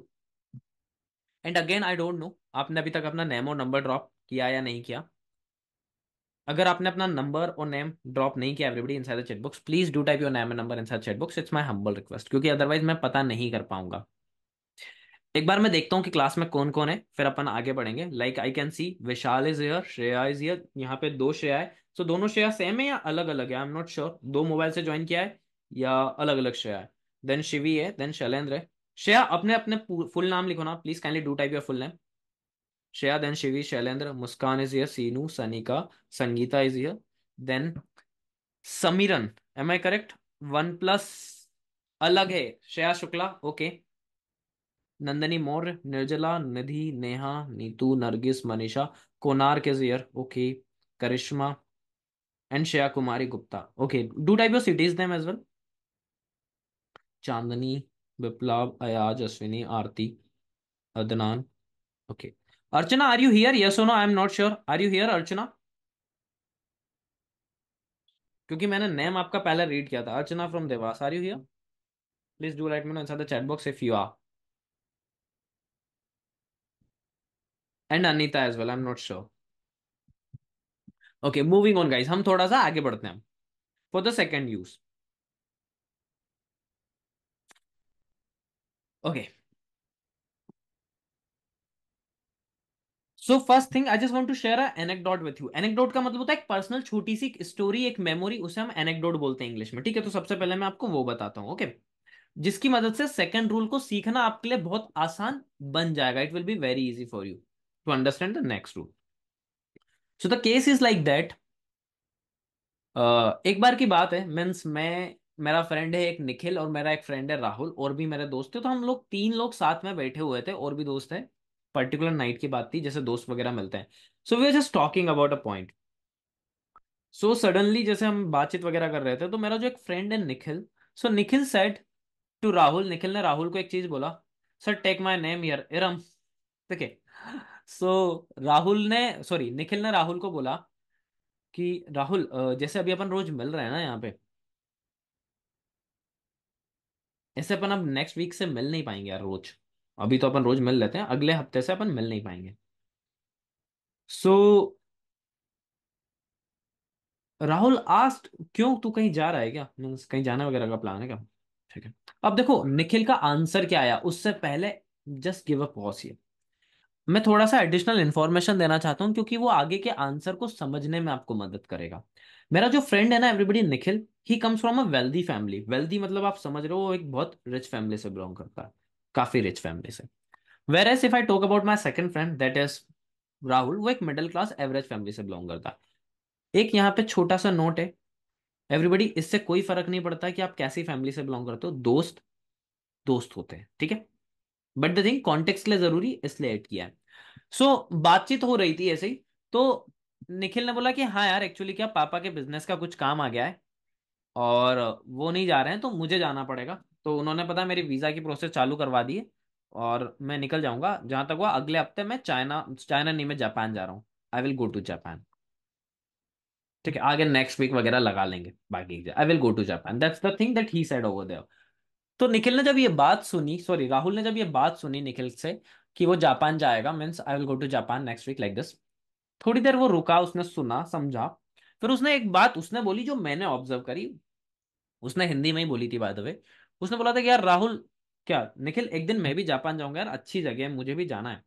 And again I don't know आपने अभी तक अपना name और number drop किया या नहीं किया अगर आपने अपना नंबर और नेम ड्रॉप नहीं किया everybody inside the chat box please do type your name and number inside chat box it's my humble request क्योंकि अदरवाइज मैं पता नहीं कर पाऊंगा एक बार मैं देखता हूँ कि क्लास में कौन कौन है फिर अपन आगे बढ़ेंगे like I can see Vishal is here Shreya is here यहाँ पे दो श्रेया है सो so, दोनों श्रेया सेम है या अलग अलग है आई एम नॉट श्योर दो मोबाइल से ज्वाइन किया है या अलग अलग श्रेया है देन शिवी है देन शैलेंद्र है श्रेया अपने अपने फुल नाम लिखो ना please kindly do type your full name Shreya then Shivi Shailendra Muskan is here Seenu Sanika Sangeeta is here then Sameeran am I correct one plus अलग है श्रेया शुक्ला ओके नंदनी मौर्य निर्जला निधि नेहा नीतू नरगिस मनीषा कोनार के here okay Karishma and Shreya Kumari Gupta okay do type your cities them as well Chandni Viplav Ayaz Ashwini Aarti Adnan okay Archana are you here yes oh no I am not sure are you here Archana क्योंकि मैंने name आपका पहले read किया था Archana from Dewas are you here please do light me know the chat box if you are and Anita as well I am not sure okay moving on guys हम थोड़ा सा आगे बढ़ते हैं for the second use okay so first thing I just want to share a anecdote with you anecdote का मतलब होता है एक पर्सनल छोटी सी स्टोरी एक मेमोरी उसे हम एनेक्डोट बोलते हैं इंग्लिश में ठीक है तो सबसे पहले मैं आपको वो बताता हूँ ओके जिसकी मदद से सेकंड रूल को सीखना आपके लिए बहुत आसान बन जाएगा it will be very easy for you to understand the next rule so the case is like that एक बार की बात है मीन्स मैं मेरा फ्रेंड है एक निखिल और मेरा एक फ्रेंड है राहुल और भी मेरे दोस्त थे तो हम लोग तीन लोग साथ में बैठे हुए थे और भी दोस्त हैं पर्टिकुलर नाइट की बात थी जैसे दोस्त वगैरह मिलते हैं so we are just talking about a point so suddenly जैसे हम बातचीत वगैरह कर रहे थे तो मेरा जो एक फ्रेंड है Nikhil so Nikhil said to Rahul Nikhil ने राहुल को एक चीज बोला सर टेक माई नेम यर इरम ठीक है सो so, राहुल ने सॉरी निखिल ने राहुल को बोला कि राहुल जैसे अभी अपन रोज मिल रहे हैं ना यहाँ पे ऐसे अपन अब नेक्स्ट वीक से मिल नहीं पाएंगे यार रोज अभी तो अपन रोज मिल लेते हैं अगले हफ्ते से अपन मिल नहीं पाएंगे सो so, राहुल आस्ट क्यों तू कहीं जा रहा है क्या मीन्स कहीं जाने वगैरह का प्लान है क्या ठीक है अब देखो निखिल का आंसर क्या आया उससे पहले जस्ट गिव अ पॉज ये मैं थोड़ा सा एडिशनल इन्फॉर्मेशन देना चाहता हूँ क्योंकि वो आगे के आंसर को समझने में आपको मदद करेगा मेरा जो फ्रेंड है ना everybody Nikhil he comes from a wealthy family wealthy मतलब आप समझ रहे हो एक बहुत रिच फैमिली से बिलोंग करता है काफी रिच फैमिली से whereas if I talk about my second friend that is Rahul वो एक मिडिल क्लास एवरेज फैमिली से बिलोंग करता है एक यहाँ पे छोटा सा नोट है एवरीबडी इससे कोई फर्क नहीं पड़ता कि आप कैसी फैमिली से बिलोंग करते हो दोस्त दोस्त होते हैं ठीक है बट द थिंग कॉन्टेक्स्ट लिए जरूरी इसलिए ऐड किया है सो so, बातचीत हो रही थी ऐसे ही तो निखिल ने बोला कि हाँ यार एक्चुअली क्या पापा के बिजनेस का कुछ काम आ गया है और वो नहीं जा रहे हैं तो मुझे जाना पड़ेगा तो उन्होंने पता मेरी वीज़ा की प्रोसेस चालू करवा दी है और मैं निकल जाऊंगा जहां तक हुआ अगले हफ्ते मैं चाइना चाइना नहीं मैं जापान जा रहा हूँ I will go to Japan ठीक है आगे नेक्स्ट वीक वगैरह लगा लेंगे बाकी I will go to Japan that's the thing that he said over there तो निखिल ने जब ये बात सुनी सॉरी राहुल ने जब ये बात सुनी निखिल से कि वो जापान जाएगा means I will go to Japan next week like this थोड़ी देर वो रुका उसने सुना समझा फिर उसने एक बात उसने बोली जो मैंने ऑब्जर्व करी उसने हिंदी में ही बोली थी बाय द वे उसने बोला था कि यार राहुल क्या निखिल एक दिन मैं भी जापान जाऊंगा यार अच्छी जगह है मुझे भी जाना है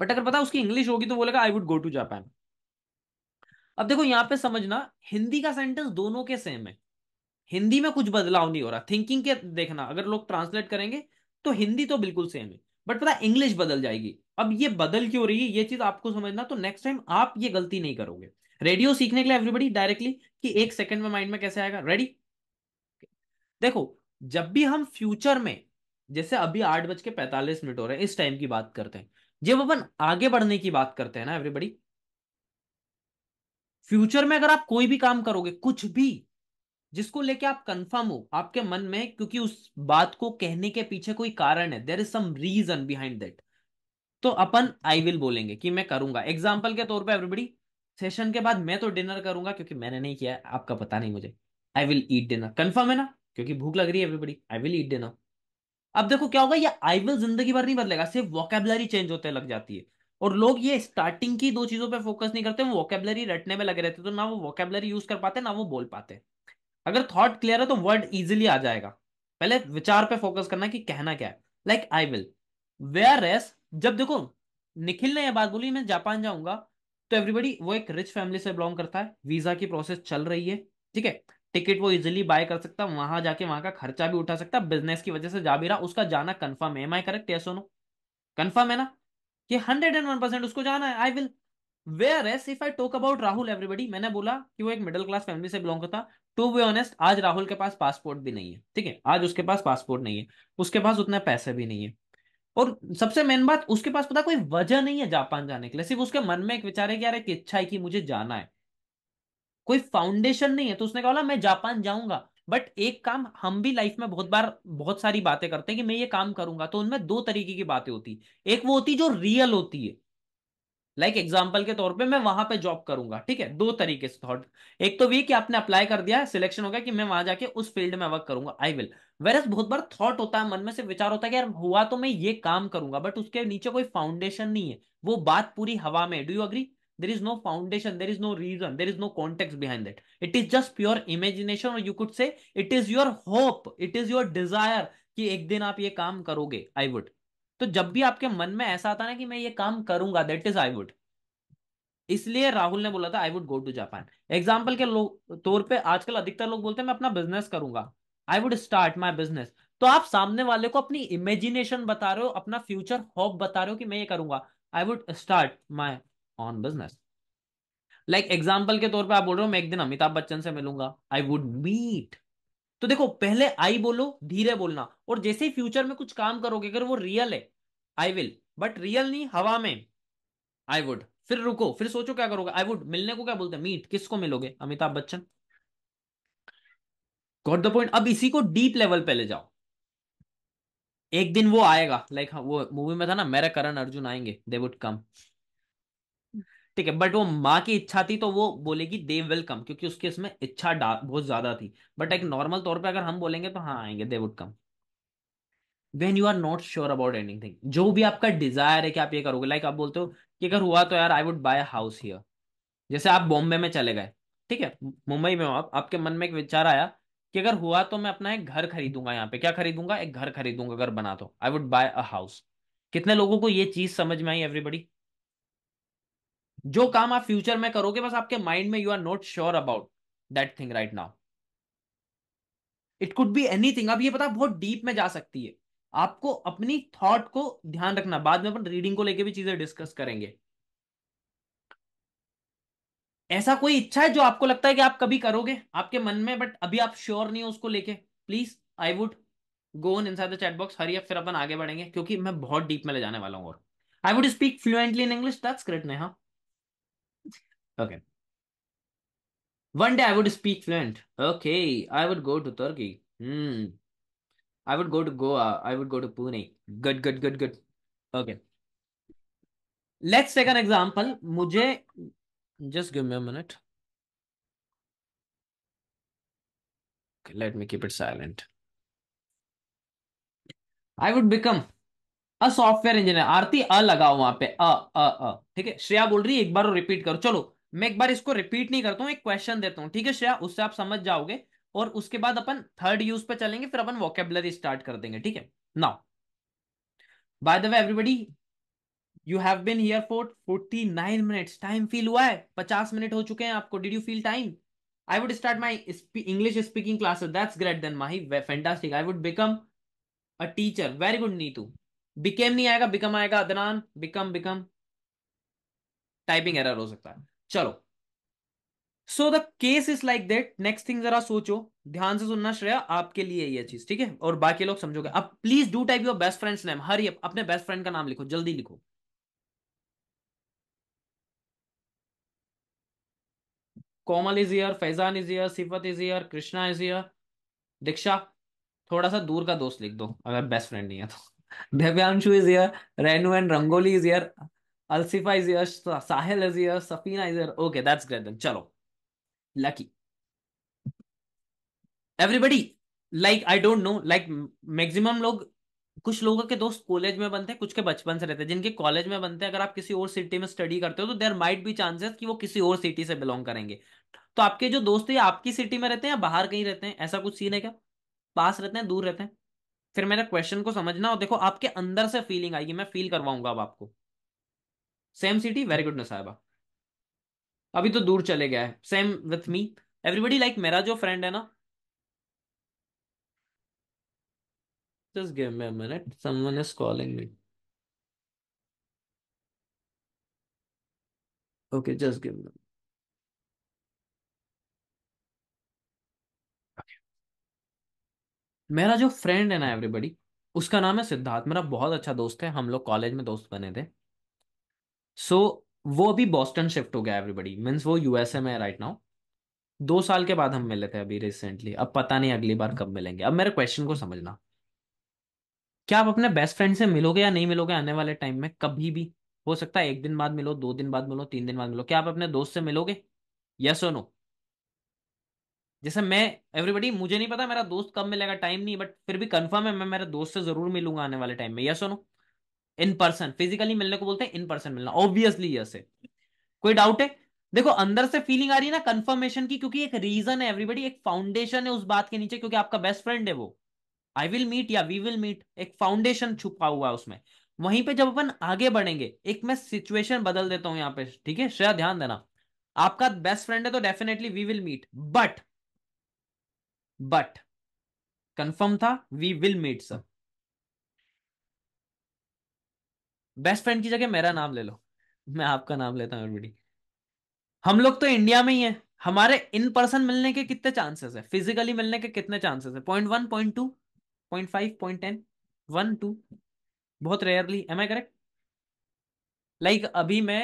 बट अगर पता उसकी इंग्लिश होगी तो बोलेगा I would go to Japan अब देखो यहाँ पे समझना हिंदी का सेंटेंस दोनों के सेम है हिंदी में कुछ बदलाव नहीं हो रहा थिंकिंग के देखना अगर लोग ट्रांसलेट करेंगे तो हिंदी तो बिल्कुल सेम है बट पता इंग्लिश बदल जाएगी अब ये बदल क्यों रही है ये चीज आपको समझना तो नेक्स्ट टाइम आप ये गलती नहीं करोगे रेडियो सीखने के लिए एवरीबडी डायरेक्टली कि एक सेकंड में माइंड में कैसे आएगा रेडी देखो जब भी हम फ्यूचर में जैसे अभी आठ बज के पैंतालीस मिनट हो रहे हैं इस टाइम की बात करते हैं जब अपन आगे बढ़ने की बात करते हैं ना एवरीबडी फ्यूचर में अगर आप कोई भी काम करोगे कुछ भी जिसको लेके आप कंफर्म हो आपके मन में क्योंकि उस बात को कहने के पीछे कोई कारण है there is some reason behind that तो अपन आई विल बोलेंगे कि मैं करूंगा एग्जाम्पल के तौर पर एवरीबडी सेशन के बाद मैं तो डिनर करूंगा क्योंकि मैंने नहीं किया आपका पता नहीं मुझे I will eat dinner confirm है ना क्योंकि भूख लग रही है everybody I will eat dinner अब देखो क्या होगा ये आई विल जिंदगी भर नहीं बदलेगा सिर्फ वोकेबलरी चेंज होते लग जाती है और लोग ये स्टार्टिंग की दो चीजों पे फोकस नहीं करते वो वोकेबलरी रटने में लगे रहते तो ना वो वोकेबलरी यूज कर पाते ना वो बोल पाते अगर थॉट क्लियर है तो वर्ड इजिली आ जाएगा पहले विचार पे फोकस करना कि कहना क्या है like I will whereas जब देखो निखिल ने यह बात बोली मैं जापान जाऊंगा तो एवरीबडी वो एक रिच फैमिली से बिलोंग करता है वीजा की प्रोसेस चल रही है ठीक है टिकट वो इजिली बाय कर सकता है वहां जाके वहां का खर्चा भी उठा सकता है बिजनेस की वजह से जा भी रहा उसका जाना कन्फर्म है my correct yes so no confirm है ना कि हंड्रेड एंड वन परसेंट उसको जाना है I will whereas if I talk about Rahul everybody मैंने बोला कि वो एक मिडिल क्लास फैमिली से बिलोंग करता टू बी ऑनेस्ट आज राहुल के पास पासपोर्ट भी नहीं है ठीक है आज उसके पास पासपोर्ट नहीं है उसके पास उतना पैसे भी नहीं है और सबसे मेन बात उसके पास पता कोई वजह नहीं है जापान जाने के लिए सिर्फ उसके मन में एक विचार है कि यार एक इच्छा है कि मुझे जाना है कोई फाउंडेशन नहीं है तो उसने कहा मैं जापान जाऊंगा बट एक काम हम भी लाइफ में बहुत बार बहुत सारी बातें करते हैं कि मैं ये काम करूंगा तो उनमें दो तरीके की बातें होती एक वो होती जो रियल होती है लाइक like एग्जाम्पल के तौर पे मैं वहां पे जॉब करूंगा ठीक है दो तरीके से थॉट एक तो वी कि आपने अप्लाई कर दिया सिलेक्शन हो गया कि मैं वहां जाके उस फील्ड में वर्क करूंगा आई विल वेरस बहुत बार थॉट होता है मन में से विचार होता है कि यार हुआ तो मैं ये काम करूंगा बट उसके नीचे कोई फाउंडेशन नहीं है वो बात पूरी हवा में do you agree there is no foundation there is no reason there is no context behind that it is just pure imagination और you could say it is your hope it is your desire कि एक दिन आप ये काम करोगे I would तो जब भी आपके मन में ऐसा आता ना कि मैं ये काम करूंगा दैट इज आई वुड इसलिए राहुल ने बोला था I would go to Japan example के तौर पर आजकल अधिकतर लोग बोलते हैं मैं अपना बिजनेस करूंगा I would start my business तो आप सामने वाले को अपनी इमेजिनेशन बता रहे हो अपना फ्यूचर होप बता रहे हो कि मैं ये करूंगा I would start my own business like example के तौर पर आप बोल रहे हो मैं एक दिन अमिताभ बच्चन से मिलूंगा आई वुड मीट तो देखो पहले आई बोलो धीरे बोलना और जैसे ही फ्यूचर में कुछ काम करोगे अगर वो रियल है आई विल बट रियल नहीं हवा में आई वुड फिर रुको फिर सोचो क्या करोगे आई वुड मिलने को क्या बोलते हैं मीट किसको मिलोगे Amitabh Bachchan got the point अब इसी को डीप लेवल पे ले जाओ एक दिन वो आएगा लाइक like, हाँ, वो मूवी में था ना मेरा करण अर्जुन आएंगे दे वुड कम ठीक है बट वो माँ की इच्छा थी तो वो बोलेगी दे विल कम क्योंकि उसके इसमें इच्छा बहुत ज्यादा थी बट एक नॉर्मल तौर पे अगर हम बोलेंगे तो हाँ आएंगे they would come when you are not sure about anything जो भी आपका डिजायर है कि आप ये करोगे लाइक like आप बोलते हो कि अगर हुआ तो यार I would buy house here जैसे आप बॉम्बे में चले गए ठीक है मुंबई में हो आप आपके मन में एक विचार आया कि अगर हुआ तो मैं अपना एक घर खरीदूंगा यहाँ पे क्या खरीदूंगा एक घर खरीदूंगा अगर बना तो I would buy a house कितने लोगों को ये चीज समझ में आई एवरीबडी जो काम आप फ्यूचर में करोगे बस आपके माइंड में you are not sure about that thing right now it could be thing अब ये पता बहुत डीप में जा सकती है आपको अपनी थॉट को ध्यान रखना बाद में अपन रीडिंग को लेके भी चीजें डिस्कस करेंगे ऐसा कोई इच्छा है जो आपको लगता है कि आप कभी करोगे आपके मन में बट अभी आप श्योर नहीं हो उसको लेके please I would go inside the chat box hurry अब फिर अपन आगे बढ़ेंगे क्योंकि मैं बहुत डीप में ले जाने वाला हूँ और I would speak fluently in English that's great Neha Okay. One day I would speak fluent. Okay, I would go to Turkey. Hmm. I would go to Goa. I would go to Pune. Good, good, good, good. Okay. Let's take an example. Mujhe, just give me a minute. Okay, let me keep it silent. I would become a software engineer aarti a अ लगाओ pe a a a theek hai shreya bol rahi hai ek एक aur repeat karo chalo मैं एक बार इसको repeat नहीं करता हूँ एक क्वेश्चन देता हूँ ठीक है श्रेया उससे आप समझ जाओगे और उसके बाद अपन थर्ड यूज पे चलेंगे फिर अपन वोकेबलरी स्टार्ट कर देंगे ठीक है now by the way everybody you have been here for forty nine minute time feel हुआ है पचास मिनट हो चुके हैं आपको did you feel time I would start my English speaking classes that's great then Mahi fantastic I would become a teacher very good Neetu became नहीं आएगा become आएगा Adnan become become typing error हो सकता है चलो so the case is like that next thing जरा सोचो ध्यान से सुनना श्रेया आपके लिए ये चीज ठीक है और बाकी लोग समझोगे अब please do type your best friends name hurry अपने बेस्ट फ्रेंड का नाम लिखो जल्दी लिखो Komal is here Faizan is here Sifat is here Krishna is here Diksha थोड़ा सा दूर का दोस्त लिख दो अगर बेस्ट फ्रेंड नहीं है तो Divyanshu is here Renu and Rangoli is here Alsifa is yes Sahil is yes Safina is here okay that's great then चलो lucky everybody like I don't know like maximum लोग कुछ लोगों के दोस्त कॉलेज में बनते हैं कुछ के बचपन से रहते हैं जिनके कॉलेज में बनते हैं अगर आप किसी और सिटी में स्टडी करते हो तो देर माइट भी चांसेस कि वो किसी और सिटी से बिलोंग करेंगे तो आपके जो दोस्त है आपकी सिटी में रहते हैं या बाहर कहीं रहते हैं ऐसा कुछ सीन है क्या पास रहते हैं दूर रहते हैं फिर मेरे क्वेश्चन को समझना और देखो आपके अंदर से फीलिंग आएगी मैं फील करवाऊंगा अब आपको same city very good Nasaba अभी तो दूर चले गया है same with me everybody like मेरा जो फ्रेंड है ना just give me a minute someone is calling me okay just give me मेरा जो फ्रेंड है ना एवरीबडी उसका नाम है सिद्धार्थ मेरा बहुत अच्छा दोस्त है हम लोग कॉलेज में दोस्त बने थे सो so, वो अभी बॉस्टन शिफ्ट हो गया एवरीबडी मीन्स वो यूएसए में राइट नाउ दो साल के बाद हम मिले थे अभी रिसेंटली अब पता नहीं अगली बार कब मिलेंगे अब मेरे क्वेश्चन को समझना क्या आप अपने बेस्ट फ्रेंड से मिलोगे या नहीं मिलोगे आने वाले टाइम में कभी भी हो सकता है एक दिन बाद मिलो दो दिन बाद मिलो तीन दिन बाद मिलो क्या आप अपने दोस्त से मिलोगे यस और नो जैसे मैं एवरीबडी मुझे नहीं पता मेरा दोस्त कब मिलेगा टाइम नहीं बट फिर भी कंफर्म है मैं मेरे दोस्त से जरूर मिलूंगा आने वाले टाइम में यस और नो इन पर्सन फिजिकली मिलने को बोलते हैं इन पर्सन मिलना ऑब्वियसली यस है कोई डाउट है देखो अंदर से फीलिंग आ रही है ना कंफर्मेशन की क्योंकि एक रीजन है एवरीबडी एक फाउंडेशन है उस बात के नीचे क्योंकि आपका बेस्ट फ्रेंड है वो आई विल मीट या वी विल मीट एक फाउंडेशन छुपा हुआ है उसमें वहीं पे जब अपन आगे बढ़ेंगे एक मैं सिचुएशन बदल देता हूं यहाँ पे ठीक है श्रेया ध्यान देना आपका बेस्ट फ्रेंड है तो definitely we will meet but but confirm था we will meet sir best friend की जगह मेरा नाम ले लो मैं आपका नाम लेता हूँ एवरीबडी हम लोग तो इंडिया में ही है हमारे इन पर्सन मिलने के कितने चांसेस है फिजिकली मिलने के कितने चांसेस है point one point two point five point ten one two बहुत rarely am I correct like अभी मैं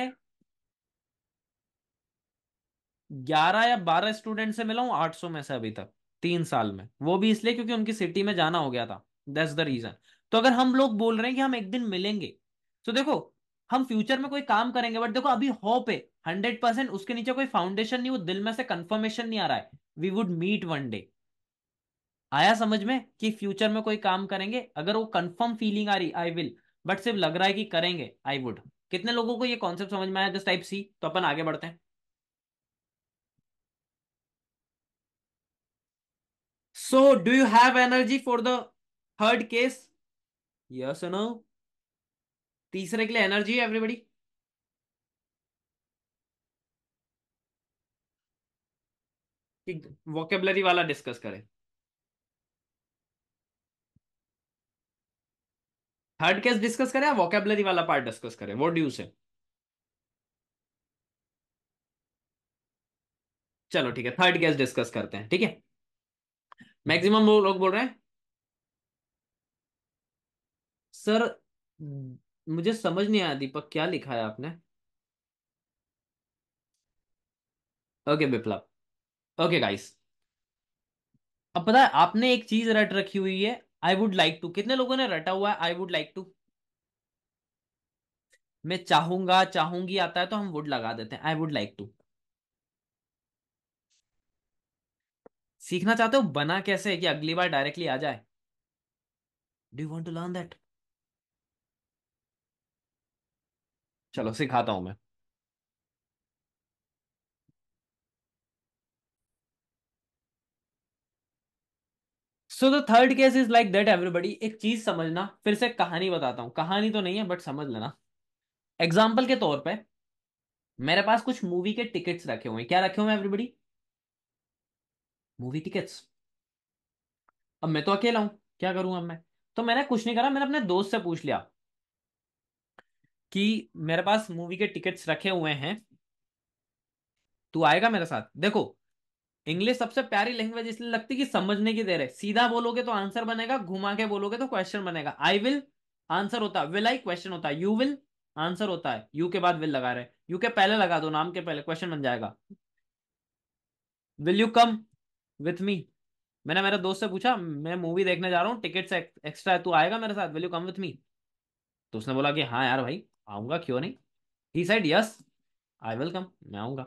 ग्यारह या बारह स्टूडेंट से मिला हूँ आठ सौ में से अभी तक तीन साल में वो भी इसलिए क्योंकि उनकी सिटी में जाना हो गया था दैट्स द रीजन तो अगर हम लोग बोल रहे हैं कि हम एक दिन मिलेंगे तो देखो हम फ्यूचर में कोई काम करेंगे बट देखो अभी होप है हंड्रेड परसेंट उसके नीचे कोई फाउंडेशन नहीं वो दिल में से कंफर्मेशन नहीं आ रहा है we would meet one day आया समझ में कि फ्यूचर में कोई काम करेंगे अगर वो कंफर्म फीलिंग आ रही आई विल बट सिर्फ लग रहा है कि करेंगे आई वुड कितने लोगों को ये कॉन्सेप्ट समझ में आया दिस टाइप सी तो अपन आगे बढ़ते हैं so do you have energy for the third case yes no तीसरे के लिए एनर्जी है एवरीबडी वोकेबलरी वाला डिस्कस करें थर्ड केस डिस्कस करें या वोकेबलरी वाला पार्ट डिस्कस करें वॉट ड्यू से चलो ठीक है थर्ड केस डिस्कस करते हैं ठीक है मैक्सिमम लोग बोल रहे हैं सर मुझे समझ नहीं आया दीपक क्या लिखा है आपने ओके विप्लव ओके गाइस अब पता है आपने एक चीज रट रखी हुई है आई वुड लाइक टू कितने लोगों ने रटा हुआ है आई वुड लाइक टू मैं चाहूंगा चाहूंगी आता है तो हम वुड लगा देते हैं आई वुड लाइक टू सीखना चाहते हो बना कैसे कि अगली बार डायरेक्टली आ जाए do want to learn that चलो सिखाता हूं मैं so the third case is like that everybody एक चीज समझना फिर से कहानी बताता हूं कहानी तो नहीं है बट समझ लेना एग्जाम्पल के तौर पे मेरे पास कुछ मूवी के टिकट्स रखे हुए हैं क्या रखे हुए हैं एवरीबडी मूवी टिकट्स अब मैं तो अकेला हूं क्या करूं अब मैं तो मैंने कुछ नहीं करा मैंने अपने दोस्त से पूछ लिया कि मेरे पास मूवी के टिकट्स रखे हुए हैं तू आएगा मेरे साथ देखो इंग्लिश सबसे प्यारी लैंग्वेज इसलिए लगती कि समझने की देर है सीधा बोलोगे तो आंसर बनेगा घुमा के बोलोगे तो क्वेश्चन बनेगा आई विल आंसर होता है विल आई क्वेश्चन होता है यू विल आंसर होता है यू के बाद विल लगा रहे यू के पहले लगा दो नाम के पहले क्वेश्चन बन जाएगा will you come with me मैंने मेरे दोस्त से पूछा मैं मूवी देखने जा रहा हूँ टिकट एक, एक्स्ट्रा है तू आएगा मेरे साथ will you come with me तो उसने बोला कि हाँ यार भाई आऊंगा क्यों नहीं he said yes I welcome मैं आऊंगा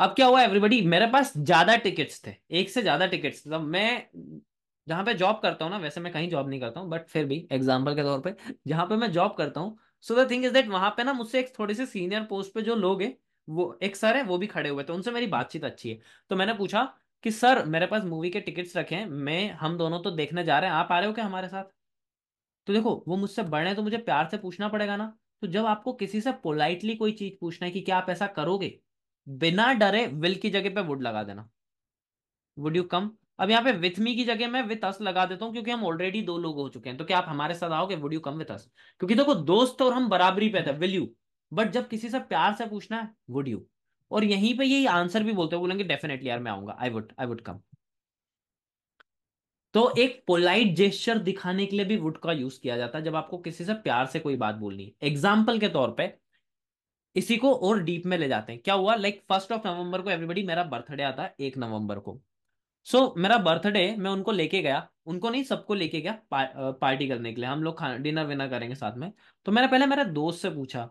अब क्या हुआ एवरीबडी मेरे पास ज्यादा टिकट्स थे एक से ज्यादा टिकट्स मतलब मैं जहां पे जॉब करता हूँ ना वैसे मैं कहीं जॉब नहीं करता हूँ बट फिर भी एग्जाम्पल के तौर पर जहां पे मैं जॉब करता हूँ so the thing is that वहां पे ना मुझसे एक थोड़े से सीनियर पोस्ट पे जो लोग हैं वो एक सर है वो भी खड़े हुए थे उनसे मेरी बातचीत अच्छी है तो मैंने पूछा कि सर मेरे पास मूवी के टिकट्स रखे हैं मैं हम दोनों तो देखने जा रहे हैं आप आ रहे हो क्या हमारे साथ तो देखो वो मुझसे बड़े हैं तो मुझे प्यार से पूछना पड़ेगा ना तो जब आपको किसी से पोलाइटली कोई चीज पूछना है कि क्या आप ऐसा करोगे बिना डरे विल की जगह पे वुड लगा देना वुड यू कम अब यहाँ पे विथ मी की जगह मैं विथ अस लगा देता हूँ क्योंकि हम ऑलरेडी दो लोग हो चुके हैं तो क्या आप हमारे साथ आओगे would you come with us क्योंकि देखो दोस्त और हम बराबरी पे थे विल यू बट जब किसी से प्यार से पूछना है वुड यू और यहीं पे यही आंसर भी बोलते हैं बोलेंगे डेफिनेटली यार मैं आऊंगा I would I would come तो एक पोलाइट जेस्चर दिखाने के लिए भी वुड का यूज किया जाता है जब आपको किसी से प्यार से कोई बात बोलनी है एग्जाम्पल के तौर पे इसी को और डीप में ले जाते हैं क्या हुआ लाइक फर्स्ट ऑफ नवंबर को एवरीबडी मेरा बर्थडे आता है एक नवंबर को सो so, मेरा बर्थडे मैं उनको लेके गया उनको नहीं सबको लेके गया पा, पार्टी करने के लिए हम लोग डिनर विनर करेंगे साथ में तो मैंने पहले मेरे दोस्त से पूछा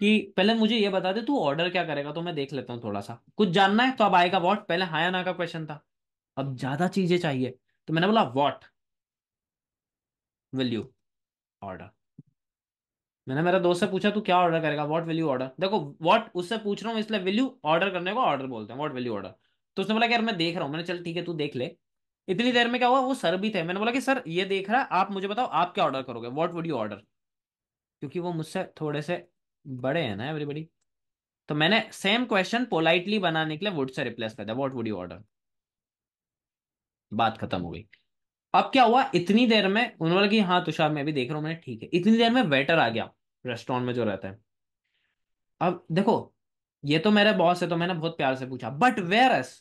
कि पहले मुझे ये बता दे तू ऑर्डर क्या करेगा तो मैं देख लेता हूँ थोड़ा सा कुछ जानना है तो अब आएगा वॉट पहले हाया ना का क्वेश्चन था अब ज्यादा चीजें चाहिए तो मैंने बोला वॉट विल यू ऑर्डर मैंने मेरा दोस्त से पूछा तू क्या ऑर्डर करेगा वॉट विल यू ऑर्डर देखो वॉट उससे पूछ रहा हूँ इसलिए विल यू ऑर्डर करने को ऑर्डर बोलते हैं वॉट विल यू ऑर्डर तो उसने बोला कि यार मैं देख रहा हूँ मैंने चल ठीक है तू देख ले इतनी देर में क्या हुआ वो सर भी थे मैंने बोला कि सर ये देख रहा है आप मुझे बताओ आप क्या ऑर्डर करोगे व्हाट वुड यू ऑर्डर क्योंकि वो मुझसे थोड़े से बड़े हैं ना एवरीबडी तो मैंने सेम क्वेश्चन पोलाइटली बनाने के लिए वुड से रिप्लेस कर दिया व्हाट वुड यू ऑर्डर बात खत्म हो गई अब क्या हुआ इतनी देर में उन्होंने कि हाँ तुषार मैं भी देख रहा हूँ मैंने ठीक है इतनी देर में वेटर आ गया रेस्टोरेंट में जो रहता है अब देखो ये तो मेरा बॉस है तो मैंने बहुत प्यार से पूछा बट वेयर एस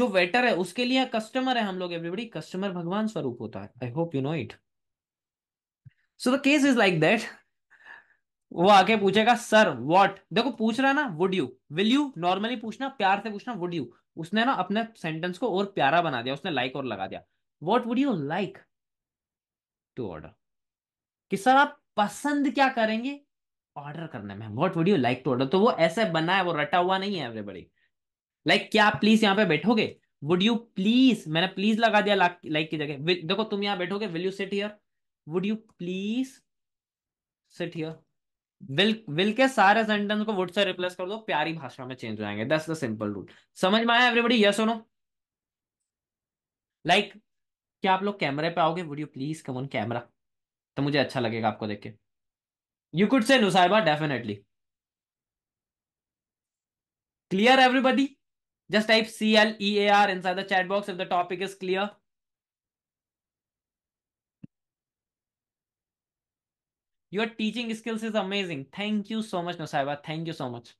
जो वेटर है उसके लिए कस्टमर है हम लोग एवरीबडी कस्टमर भगवान स्वरूप होता है I hope you know it so the case is like that वो आके पूछेगा सर वॉट देखो पूछ रहा है ना would you will you normally पूछना प्यार से पूछना वुड यू उसने ना अपने सेंटेंस को और प्यारा बना दिया उसने लाइक like और लगा दिया what would you like to order कि सर आप पसंद क्या करेंगे ऑर्डर करने में what would you like to order तो वो ऐसे बना है वो रटा हुआ नहीं है एवरीबडी लाइक like, क्या आप प्लीज यहाँ पे बैठोगे वुड यू प्लीज मैंने प्लीज लगा दिया लाइक की जगह देखो तुम यहाँ बैठोगे will you sit here would you please sit here will will के सारे सेंटेंस को वुड से रिप्लेस कर दो प्यारी भाषा में चेंज हो जाएंगे दैट्स द सिंपल रूल समझ में आया एवरीबडी यस और नो लाइक क्या आप लोग कैमरे पे आओगे would you please come on camera तो मुझे अच्छा लगेगा आपको देख के you could say Nusaiba definitely clear everybody just type C L E A R inside the chat box if the topic is clear your teaching skills is amazing thank you so much nosaiba thank you so much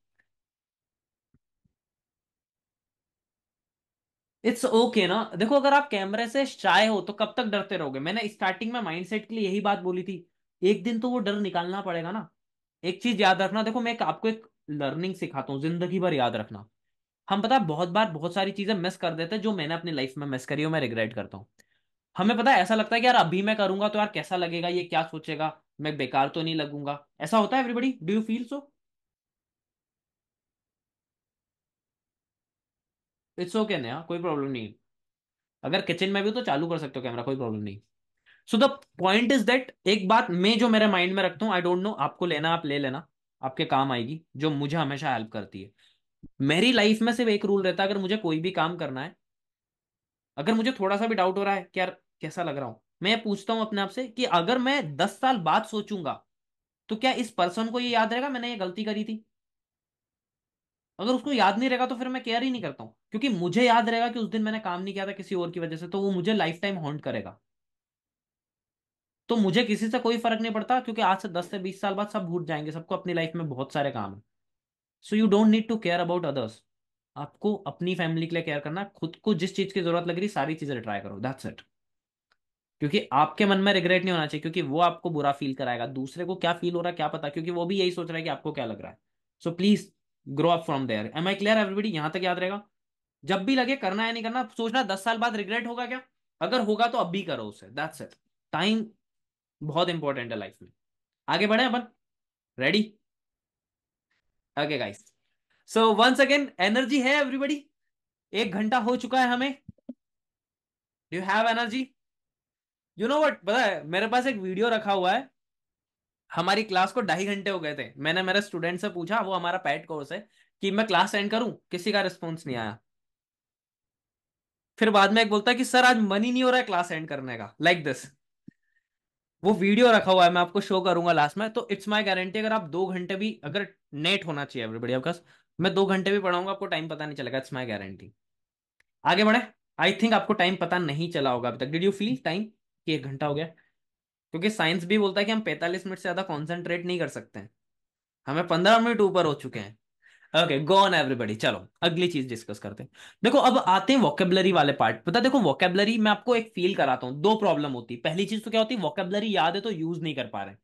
it's okay okay ना देखो अगर आप कैमरे से शाय हो तो कब तक डरते रहोगे मैंने स्टार्टिंग में माइंडसेट के लिए यही बात बोली थी एक दिन तो वो डर निकालना पड़ेगा ना एक चीज याद रखना देखो मैं आपको एक लर्निंग सिखाता हूँ जिंदगी भर याद रखना हम पता है बहुत बार बहुत सारी चीजें मिस कर देते हैं जो मैंने अपनी लाइफ में मिस करी हो मैं रिग्रेट करता हूँ हमें पता है ऐसा लगता है कि यार अभी मैं करूंगा तो यार कैसा लगेगा ये क्या सोचेगा मैं बेकार तो नहीं लगूंगा ऐसा होता है everybody do you feel so it's okay नया कोई प्रॉब्लम नहीं अगर किचन में भी तो चालू कर सकते हो कैमरा कोई प्रॉब्लम नहीं so the point is that एक बात मैं जो मेरे माइंड में रखता हूँ आई डोंट नो आपको लेना आप ले लेना आपके काम आएगी जो मुझे हमेशा हेल्प करती है मेरी लाइफ में सिर्फ एक रूल रहता है अगर मुझे कोई भी काम करना है अगर मुझे थोड़ा सा भी डाउट हो रहा है कि यार कैसा लग रहा हूँ मैं पूछता हूं अपने आप से कि अगर मैं दस साल बाद सोचूंगा तो क्या इस पर्सन को ये याद रहेगा मैंने ये गलती करी थी अगर उसको याद नहीं रहेगा तो फिर मैं केयर ही नहीं करता हूं क्योंकि मुझे याद रहेगा कि उस दिन मैंने काम नहीं किया था किसी और की वजह से तो वो मुझे लाइफ टाइम हॉन्ट करेगा तो मुझे किसी से कोई फर्क नहीं पड़ता क्योंकि आज से दस से बीस साल बाद सब भूल जाएंगे सबको अपनी लाइफ में बहुत सारे काम है so you don't need to care about others आपको अपनी फैमिली के लिए केयर करना खुद को जिस चीज की जरूरत लग रही सारी चीजें ट्राई करो दैट्स इट क्योंकि आपके मन में रिग्रेट नहीं होना चाहिए क्योंकि वो आपको बुरा फील कराएगा दूसरे को क्या फील हो रहा है क्या पता क्योंकि वो भी यही सोच रहा है कि आपको क्या लग रहा है so please grow up from there am I clear everybody यहां तक याद रहेगा जब भी लगे करना या नहीं करना सोचना दस साल बाद रिग्रेट होगा क्या अगर होगा तो अब भी करो उसे दैट्स इट टाइम बहुत इंपॉर्टेंट है लाइफ में आगे बढ़े अपन ready okay guys so once again energy है एवरीबडी एक घंटा हो चुका है हमें you have energy you know what पता है मेरे पास एक वीडियो रखा हुआ है हमारी क्लास को ढाई घंटे हो गए थे मैंने मेरे स्टूडेंट से पूछा वो हमारा पैट कोर्स है कि मैं क्लास एंड करूं किसी का रिस्पॉन्स नहीं आया फिर बाद में एक बोलता है कि सर आज मन ही नहीं हो रहा है क्लास एंड करने का लाइक like दिस वो वीडियो रखा हुआ है मैं आपको शो करूंगा लास्ट में तो इट्स माय गारंटी अगर आप दो घंटे भी अगर नेट होना चाहिए एवरीबडी आपका मैं दो घंटे भी पढ़ाऊंगा आपको टाइम पता नहीं चलेगा इट्स माई गारंटी आगे बढ़े आई थिंक आपको टाइम पता नहीं चला होगा अभी तक डिड यू फील टाइम कि एक घंटा हो गया क्योंकि साइंस भी बोलता है कि हम पैंतालीस मिनट से ज्यादा कॉन्सेंट्रेट नहीं कर सकते हैं हमें पंद्रह मिनट ऊपर हो चुके हैं ओके गो ऑन एवरीबडी चलो अगली चीज डिस्कस करते हैं देखो अब आते हैं वोकेबलरी वाले पार्ट पता देखो वोकेबलरी मैं आपको एक फील कराता हूँ दो प्रॉब्लम होती है पहली चीज तो क्या होती है वोकेबलरी याद है तो यूज नहीं कर पा रहे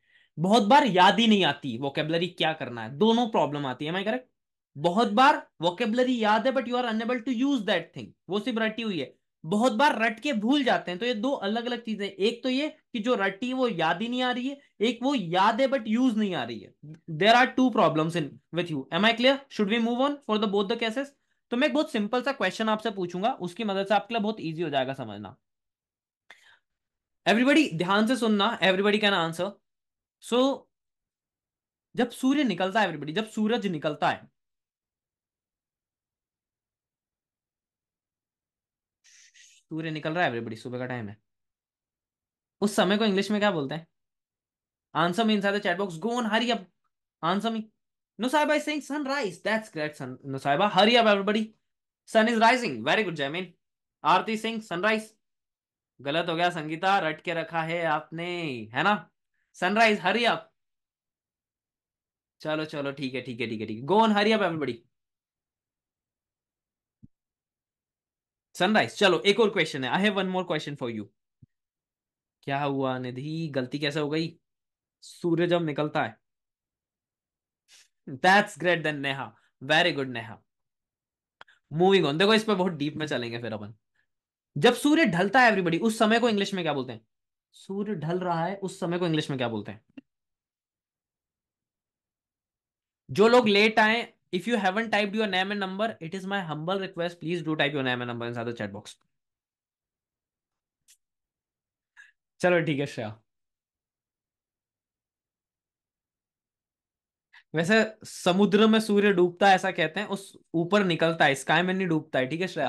बहुत बार याद ही नहीं आती वोकेबलरी क्या करना है दोनों प्रॉब्लम आती है करेक्ट बहुत बार वोकेबलरी याद है but you are unable to use that thing वो सिर्फ रटी हुई है बहुत बार रट के भूल जाते हैं तो ये दो अलग अलग चीजें एक तो ये कि जो रटी वो याद ही नहीं आ रही है एक वो याद है बट यूज नहीं आ रही है there are two problem in with you am I clear should we move on for the both the cases तो मैं एक बहुत सिंपल सा क्वेश्चन आपसे पूछूंगा उसकी मदद से आपके लिए बहुत ईजी हो जाएगा समझना एवरीबडी ध्यान से सुनना एवरीबडी कैन आंसर सो जब सूर्य निकलता है एवरीबडी जब सूरज निकलता है सूर्य निकल रहा है एवरीबडी सुबह का टाइम है उस समय को इंग्लिश में क्या बोलते हैं answer me inside the chat box go on hurry up answer me गलत हो गया संगीता रट के रखा है आपने है ना सनराइज हरी अप चलो चलो ठीक है ठीक है ठीक है ठीक है go on hurry up everybody sunrise चलो एक और क्वेश्चन है I have one more question for you क्या हुआ निधि गलती कैसे हो गई सूर्य जब निकलता है that's great then Neha very good Neha moving on देखो इस पर बहुत डीप में चलेंगे फिर अपन जब सूर्य ढलता है एवरीबडी उस समय को इंग्लिश में क्या बोलते हैं सूर्य ढल रहा है उस समय को इंग्लिश में क्या बोलते हैं जो लोग लेट आए If you haven't typed your name and number, it is my humble request. Please do type your name and number inside the chat box. चलो ठीक है श्रेया वैसे समुद्र में सूर्य डूबता है ऐसा कहते हैं उस ऊपर निकलता है स्काई में नहीं डूबता है ठीक है श्रेया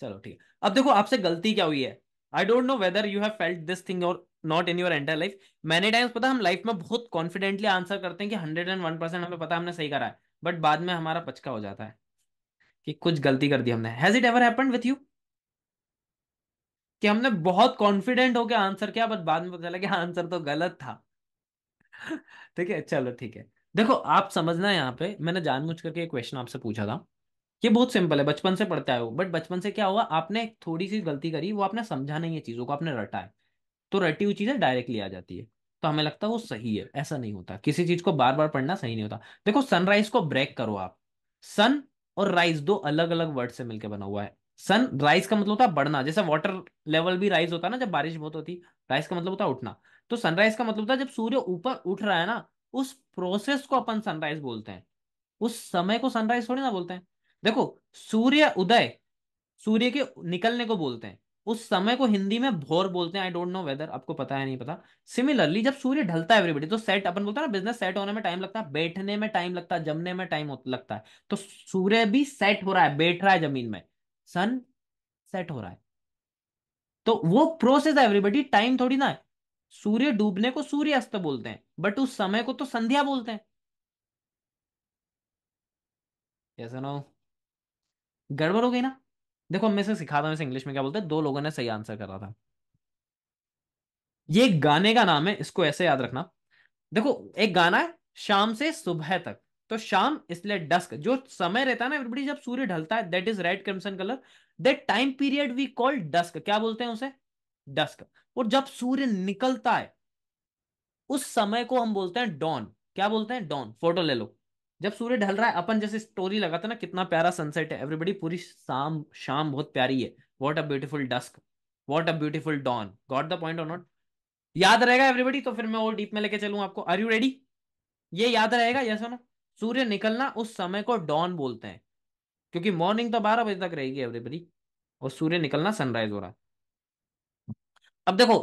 चलो ठीक है अब देखो आपसे गलती क्या हुई है I don't know whether you have felt this thing और not in your entire life many times पता हम लाइफ में बहुत कॉन्फिडेंटली आंसर करते हैं कि हंड्रेड एंड वन परसेंट हमें पता हमने सही करा है बट बाद में हमारा पचका हो जाता है कि कुछ गलती कर दी हमने has it ever happen with you कि हमने बहुत कॉन्फिडेंट होकर आंसर किया बट बाद में पता चला कि आंसर तो गलत था ठीक है चलो ठीक है देखो आप समझना यहाँ पे मैंने जानबूझ करके एक क्वेश्चन आपसे पूछा था ये बहुत सिंपल है बचपन से पढ़ते आए हो बट बचपन से क्या हुआ आपने थोड़ी सी गलती करी वो आपने समझा नहीं है चीज़ों को आपने रटा है तो रटी हुई चीज़ें डायरेक्टली आ जाती है तो हमें लगता है वो सही है ऐसा नहीं होता किसी चीज को बार बार पढ़ना सही नहीं होता देखो सनराइज को ब्रेक करो आप सन और राइज दो अलग अलग वर्ड से मिलकर बना हुआ है सन राइज का मतलब होता है बढ़ना जैसे वाटर लेवल भी राइज होता है ना जब बारिश बहुत होती राइज का मतलब होता है उठना तो सनराइज का मतलब होता है जब सूर्य ऊपर उठ रहा है ना उस प्रोसेस को अपन सनराइज बोलते हैं उस समय को सनराइज थोड़ी ना बोलते हैं देखो सूर्य उदय सूर्य के निकलने को बोलते हैं उस समय को हिंदी में भोर बोलते हैं आई डोंट नो वेदर आपको पता है नहीं पता सिमिलरली जब सूर्य ढलता है एवरीबडी तो सेट अपन बोलते हैं ना बिजनेस सेट होने में टाइम लगता है बैठने में टाइम लगता है जमने में टाइम लगता है तो सूर्य भी सेट हो रहा है बैठ रहा है जमीन में सन सेट हो रहा है तो वो प्रोसेस है एवरीबडी टाइम थोड़ी ना है सूर्य डूबने को सूर्यास्त बोलते हैं बट उस समय को तो संध्या बोलते हैं कैसे ना गड़बड़ हो गई ना देखो मैं से सिखाता हूँ इसे इंग्लिश में क्या बोलते हैं दो लोगों ने सही आंसर करा था ये गाने का नाम है इसको ऐसे याद रखना देखो एक गाना है शाम से सुबह तक तो शाम इसलिए डस्क जो समय रहता है ना एवरीबडी जब सूर्य ढलता है that is red crimson colour that time period we call dusk क्या बोलते हैं उसे डस्क और जब सूर्य निकलता है उस समय को हम बोलते हैं डॉन क्या बोलते हैं डॉन फोटो ले लो जब सूर्य ढल रहा है अपन जैसे स्टोरी लगा था ना कितना प्यारा सनसेट है एवरीबडी पूरी शाम शाम बहुत प्यारी है what a beautiful dusk what a beautiful dawn got the point और नॉट याद रहेगा एवरीबडी तो फिर मैं और डीप में लेके चलूँ आपको आर यू रेडी ये याद रहेगा यस ना सूर्य निकलना उस समय को डॉन बोलते हैं क्योंकि मॉर्निंग तो बारह बजे तक रहेगी एवरीबडी और सूर्य निकलना सनराइज हो रहा है अब देखो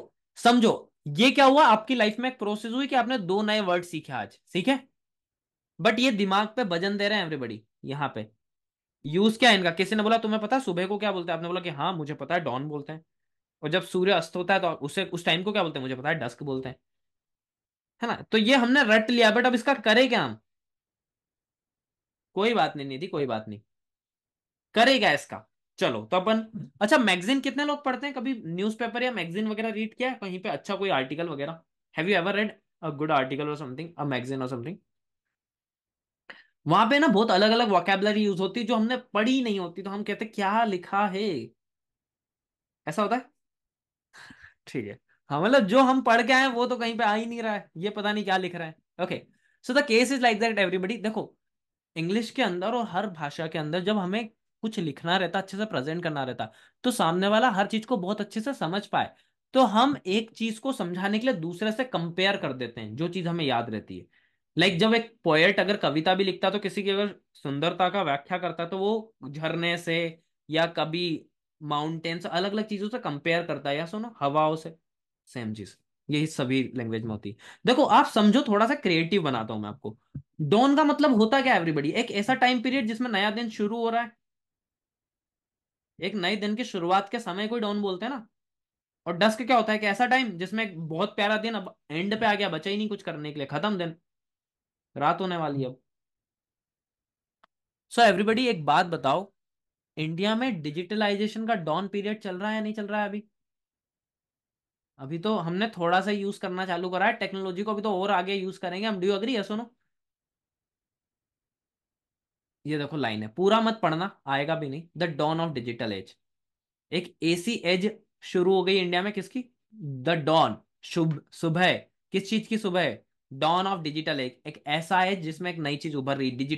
समझो ये क्या हुआ आपकी लाइफ में एक प्रोसेस हुई कि आपने दो नए वर्ड सीखे आज ठीक है बट ये दिमाग पे वजन दे रहे हैं एवरीबडी यहाँ पे यूज क्या है इनका किसी ने बोला तुम्हें पता सुबह को क्या बोलते हैं आपने बोला कि हाँ मुझे पता है डॉन बोलते हैं और जब सूर्य अस्त होता है तो उसे उस टाइम को क्या बोलते हैं मुझे पता है डस्क बोलते हैं है ना तो ये हमने रट लिया बट अब इसका करे क्या हम कोई बात नहीं निधि कोई बात नहीं करेगा इसका चलो तो अपन अच्छा मैगजीन कितने लोग पढ़ते हैं कभी न्यूज़पेपर या मैगजीन वगैरह रीड किया कहीं पे अच्छा कोई आर्टिकल वगैरह have you ever read a good article और समथिंग अ मैगजीन और समथिंग वहां पे ना बहुत अलग अलग वोकेबलरी यूज होती है जो हमने पढ़ी नहीं होती तो हम कहते क्या लिखा है ऐसा होता है ठीक है हाँ मतलब जो हम पढ़ के आए वो तो कहीं पे आ ही नहीं रहा है ये पता नहीं क्या लिख रहा है okay so the case is like that everybody देखो इंग्लिश के अंदर और हर भाषा के अंदर जब हमें कुछ लिखना रहता अच्छे से प्रेजेंट करना रहता तो सामने वाला हर चीज को बहुत अच्छे से समझ पाए तो हम एक चीज को समझाने के लिए दूसरे से कंपेयर कर देते हैं जो चीज हमें याद रहती है लाइक like जब एक पोएट अगर कविता भी लिखता तो किसी की अगर सुंदरता का व्याख्या करता तो वो झरने से या कभी माउंटेन से अलग अलग चीजों से कंपेयर करता है या सुनो हवाओं से सेम चीज यही सभी लैंग्वेज में होती है देखो आप समझो थोड़ा सा क्रिएटिव बनाता हूं मैं आपको डोन का मतलब होता क्या एवरीबडी एक ऐसा टाइम पीरियड जिसमें नया दिन शुरू हो रहा है एक नए दिन की शुरुआत के समय को डॉन बोलते हैं ना और डस्क क्या होता है कि ऐसा टाइम जिसमें बहुत प्यारा दिन अब एंड पे आ गया बचा ही नहीं कुछ करने के लिए खत्म दिन रात होने वाली अब सो एवरीबडी एक बात बताओ इंडिया में डिजिटलाइजेशन का डॉन पीरियड चल रहा है या नहीं चल रहा है अभी अभी तो हमने थोड़ा सा यूज करना चालू करा है टेक्नोलॉजी को अभी तो और आगे यूज करेंगे हम डू अग्री है नो ये देखो लाइन है पूरा मत पढ़ना आएगा भी नहीं the dawn of digital age एक एसी एज शुरू हो गई इंडिया में किसकी द डॉन शुभ सुबह किस चीज की सुबह है डॉन ऑफ डिजिटल एक ऐसा है जिसमें एक नई चीज उभर रही डिजिटल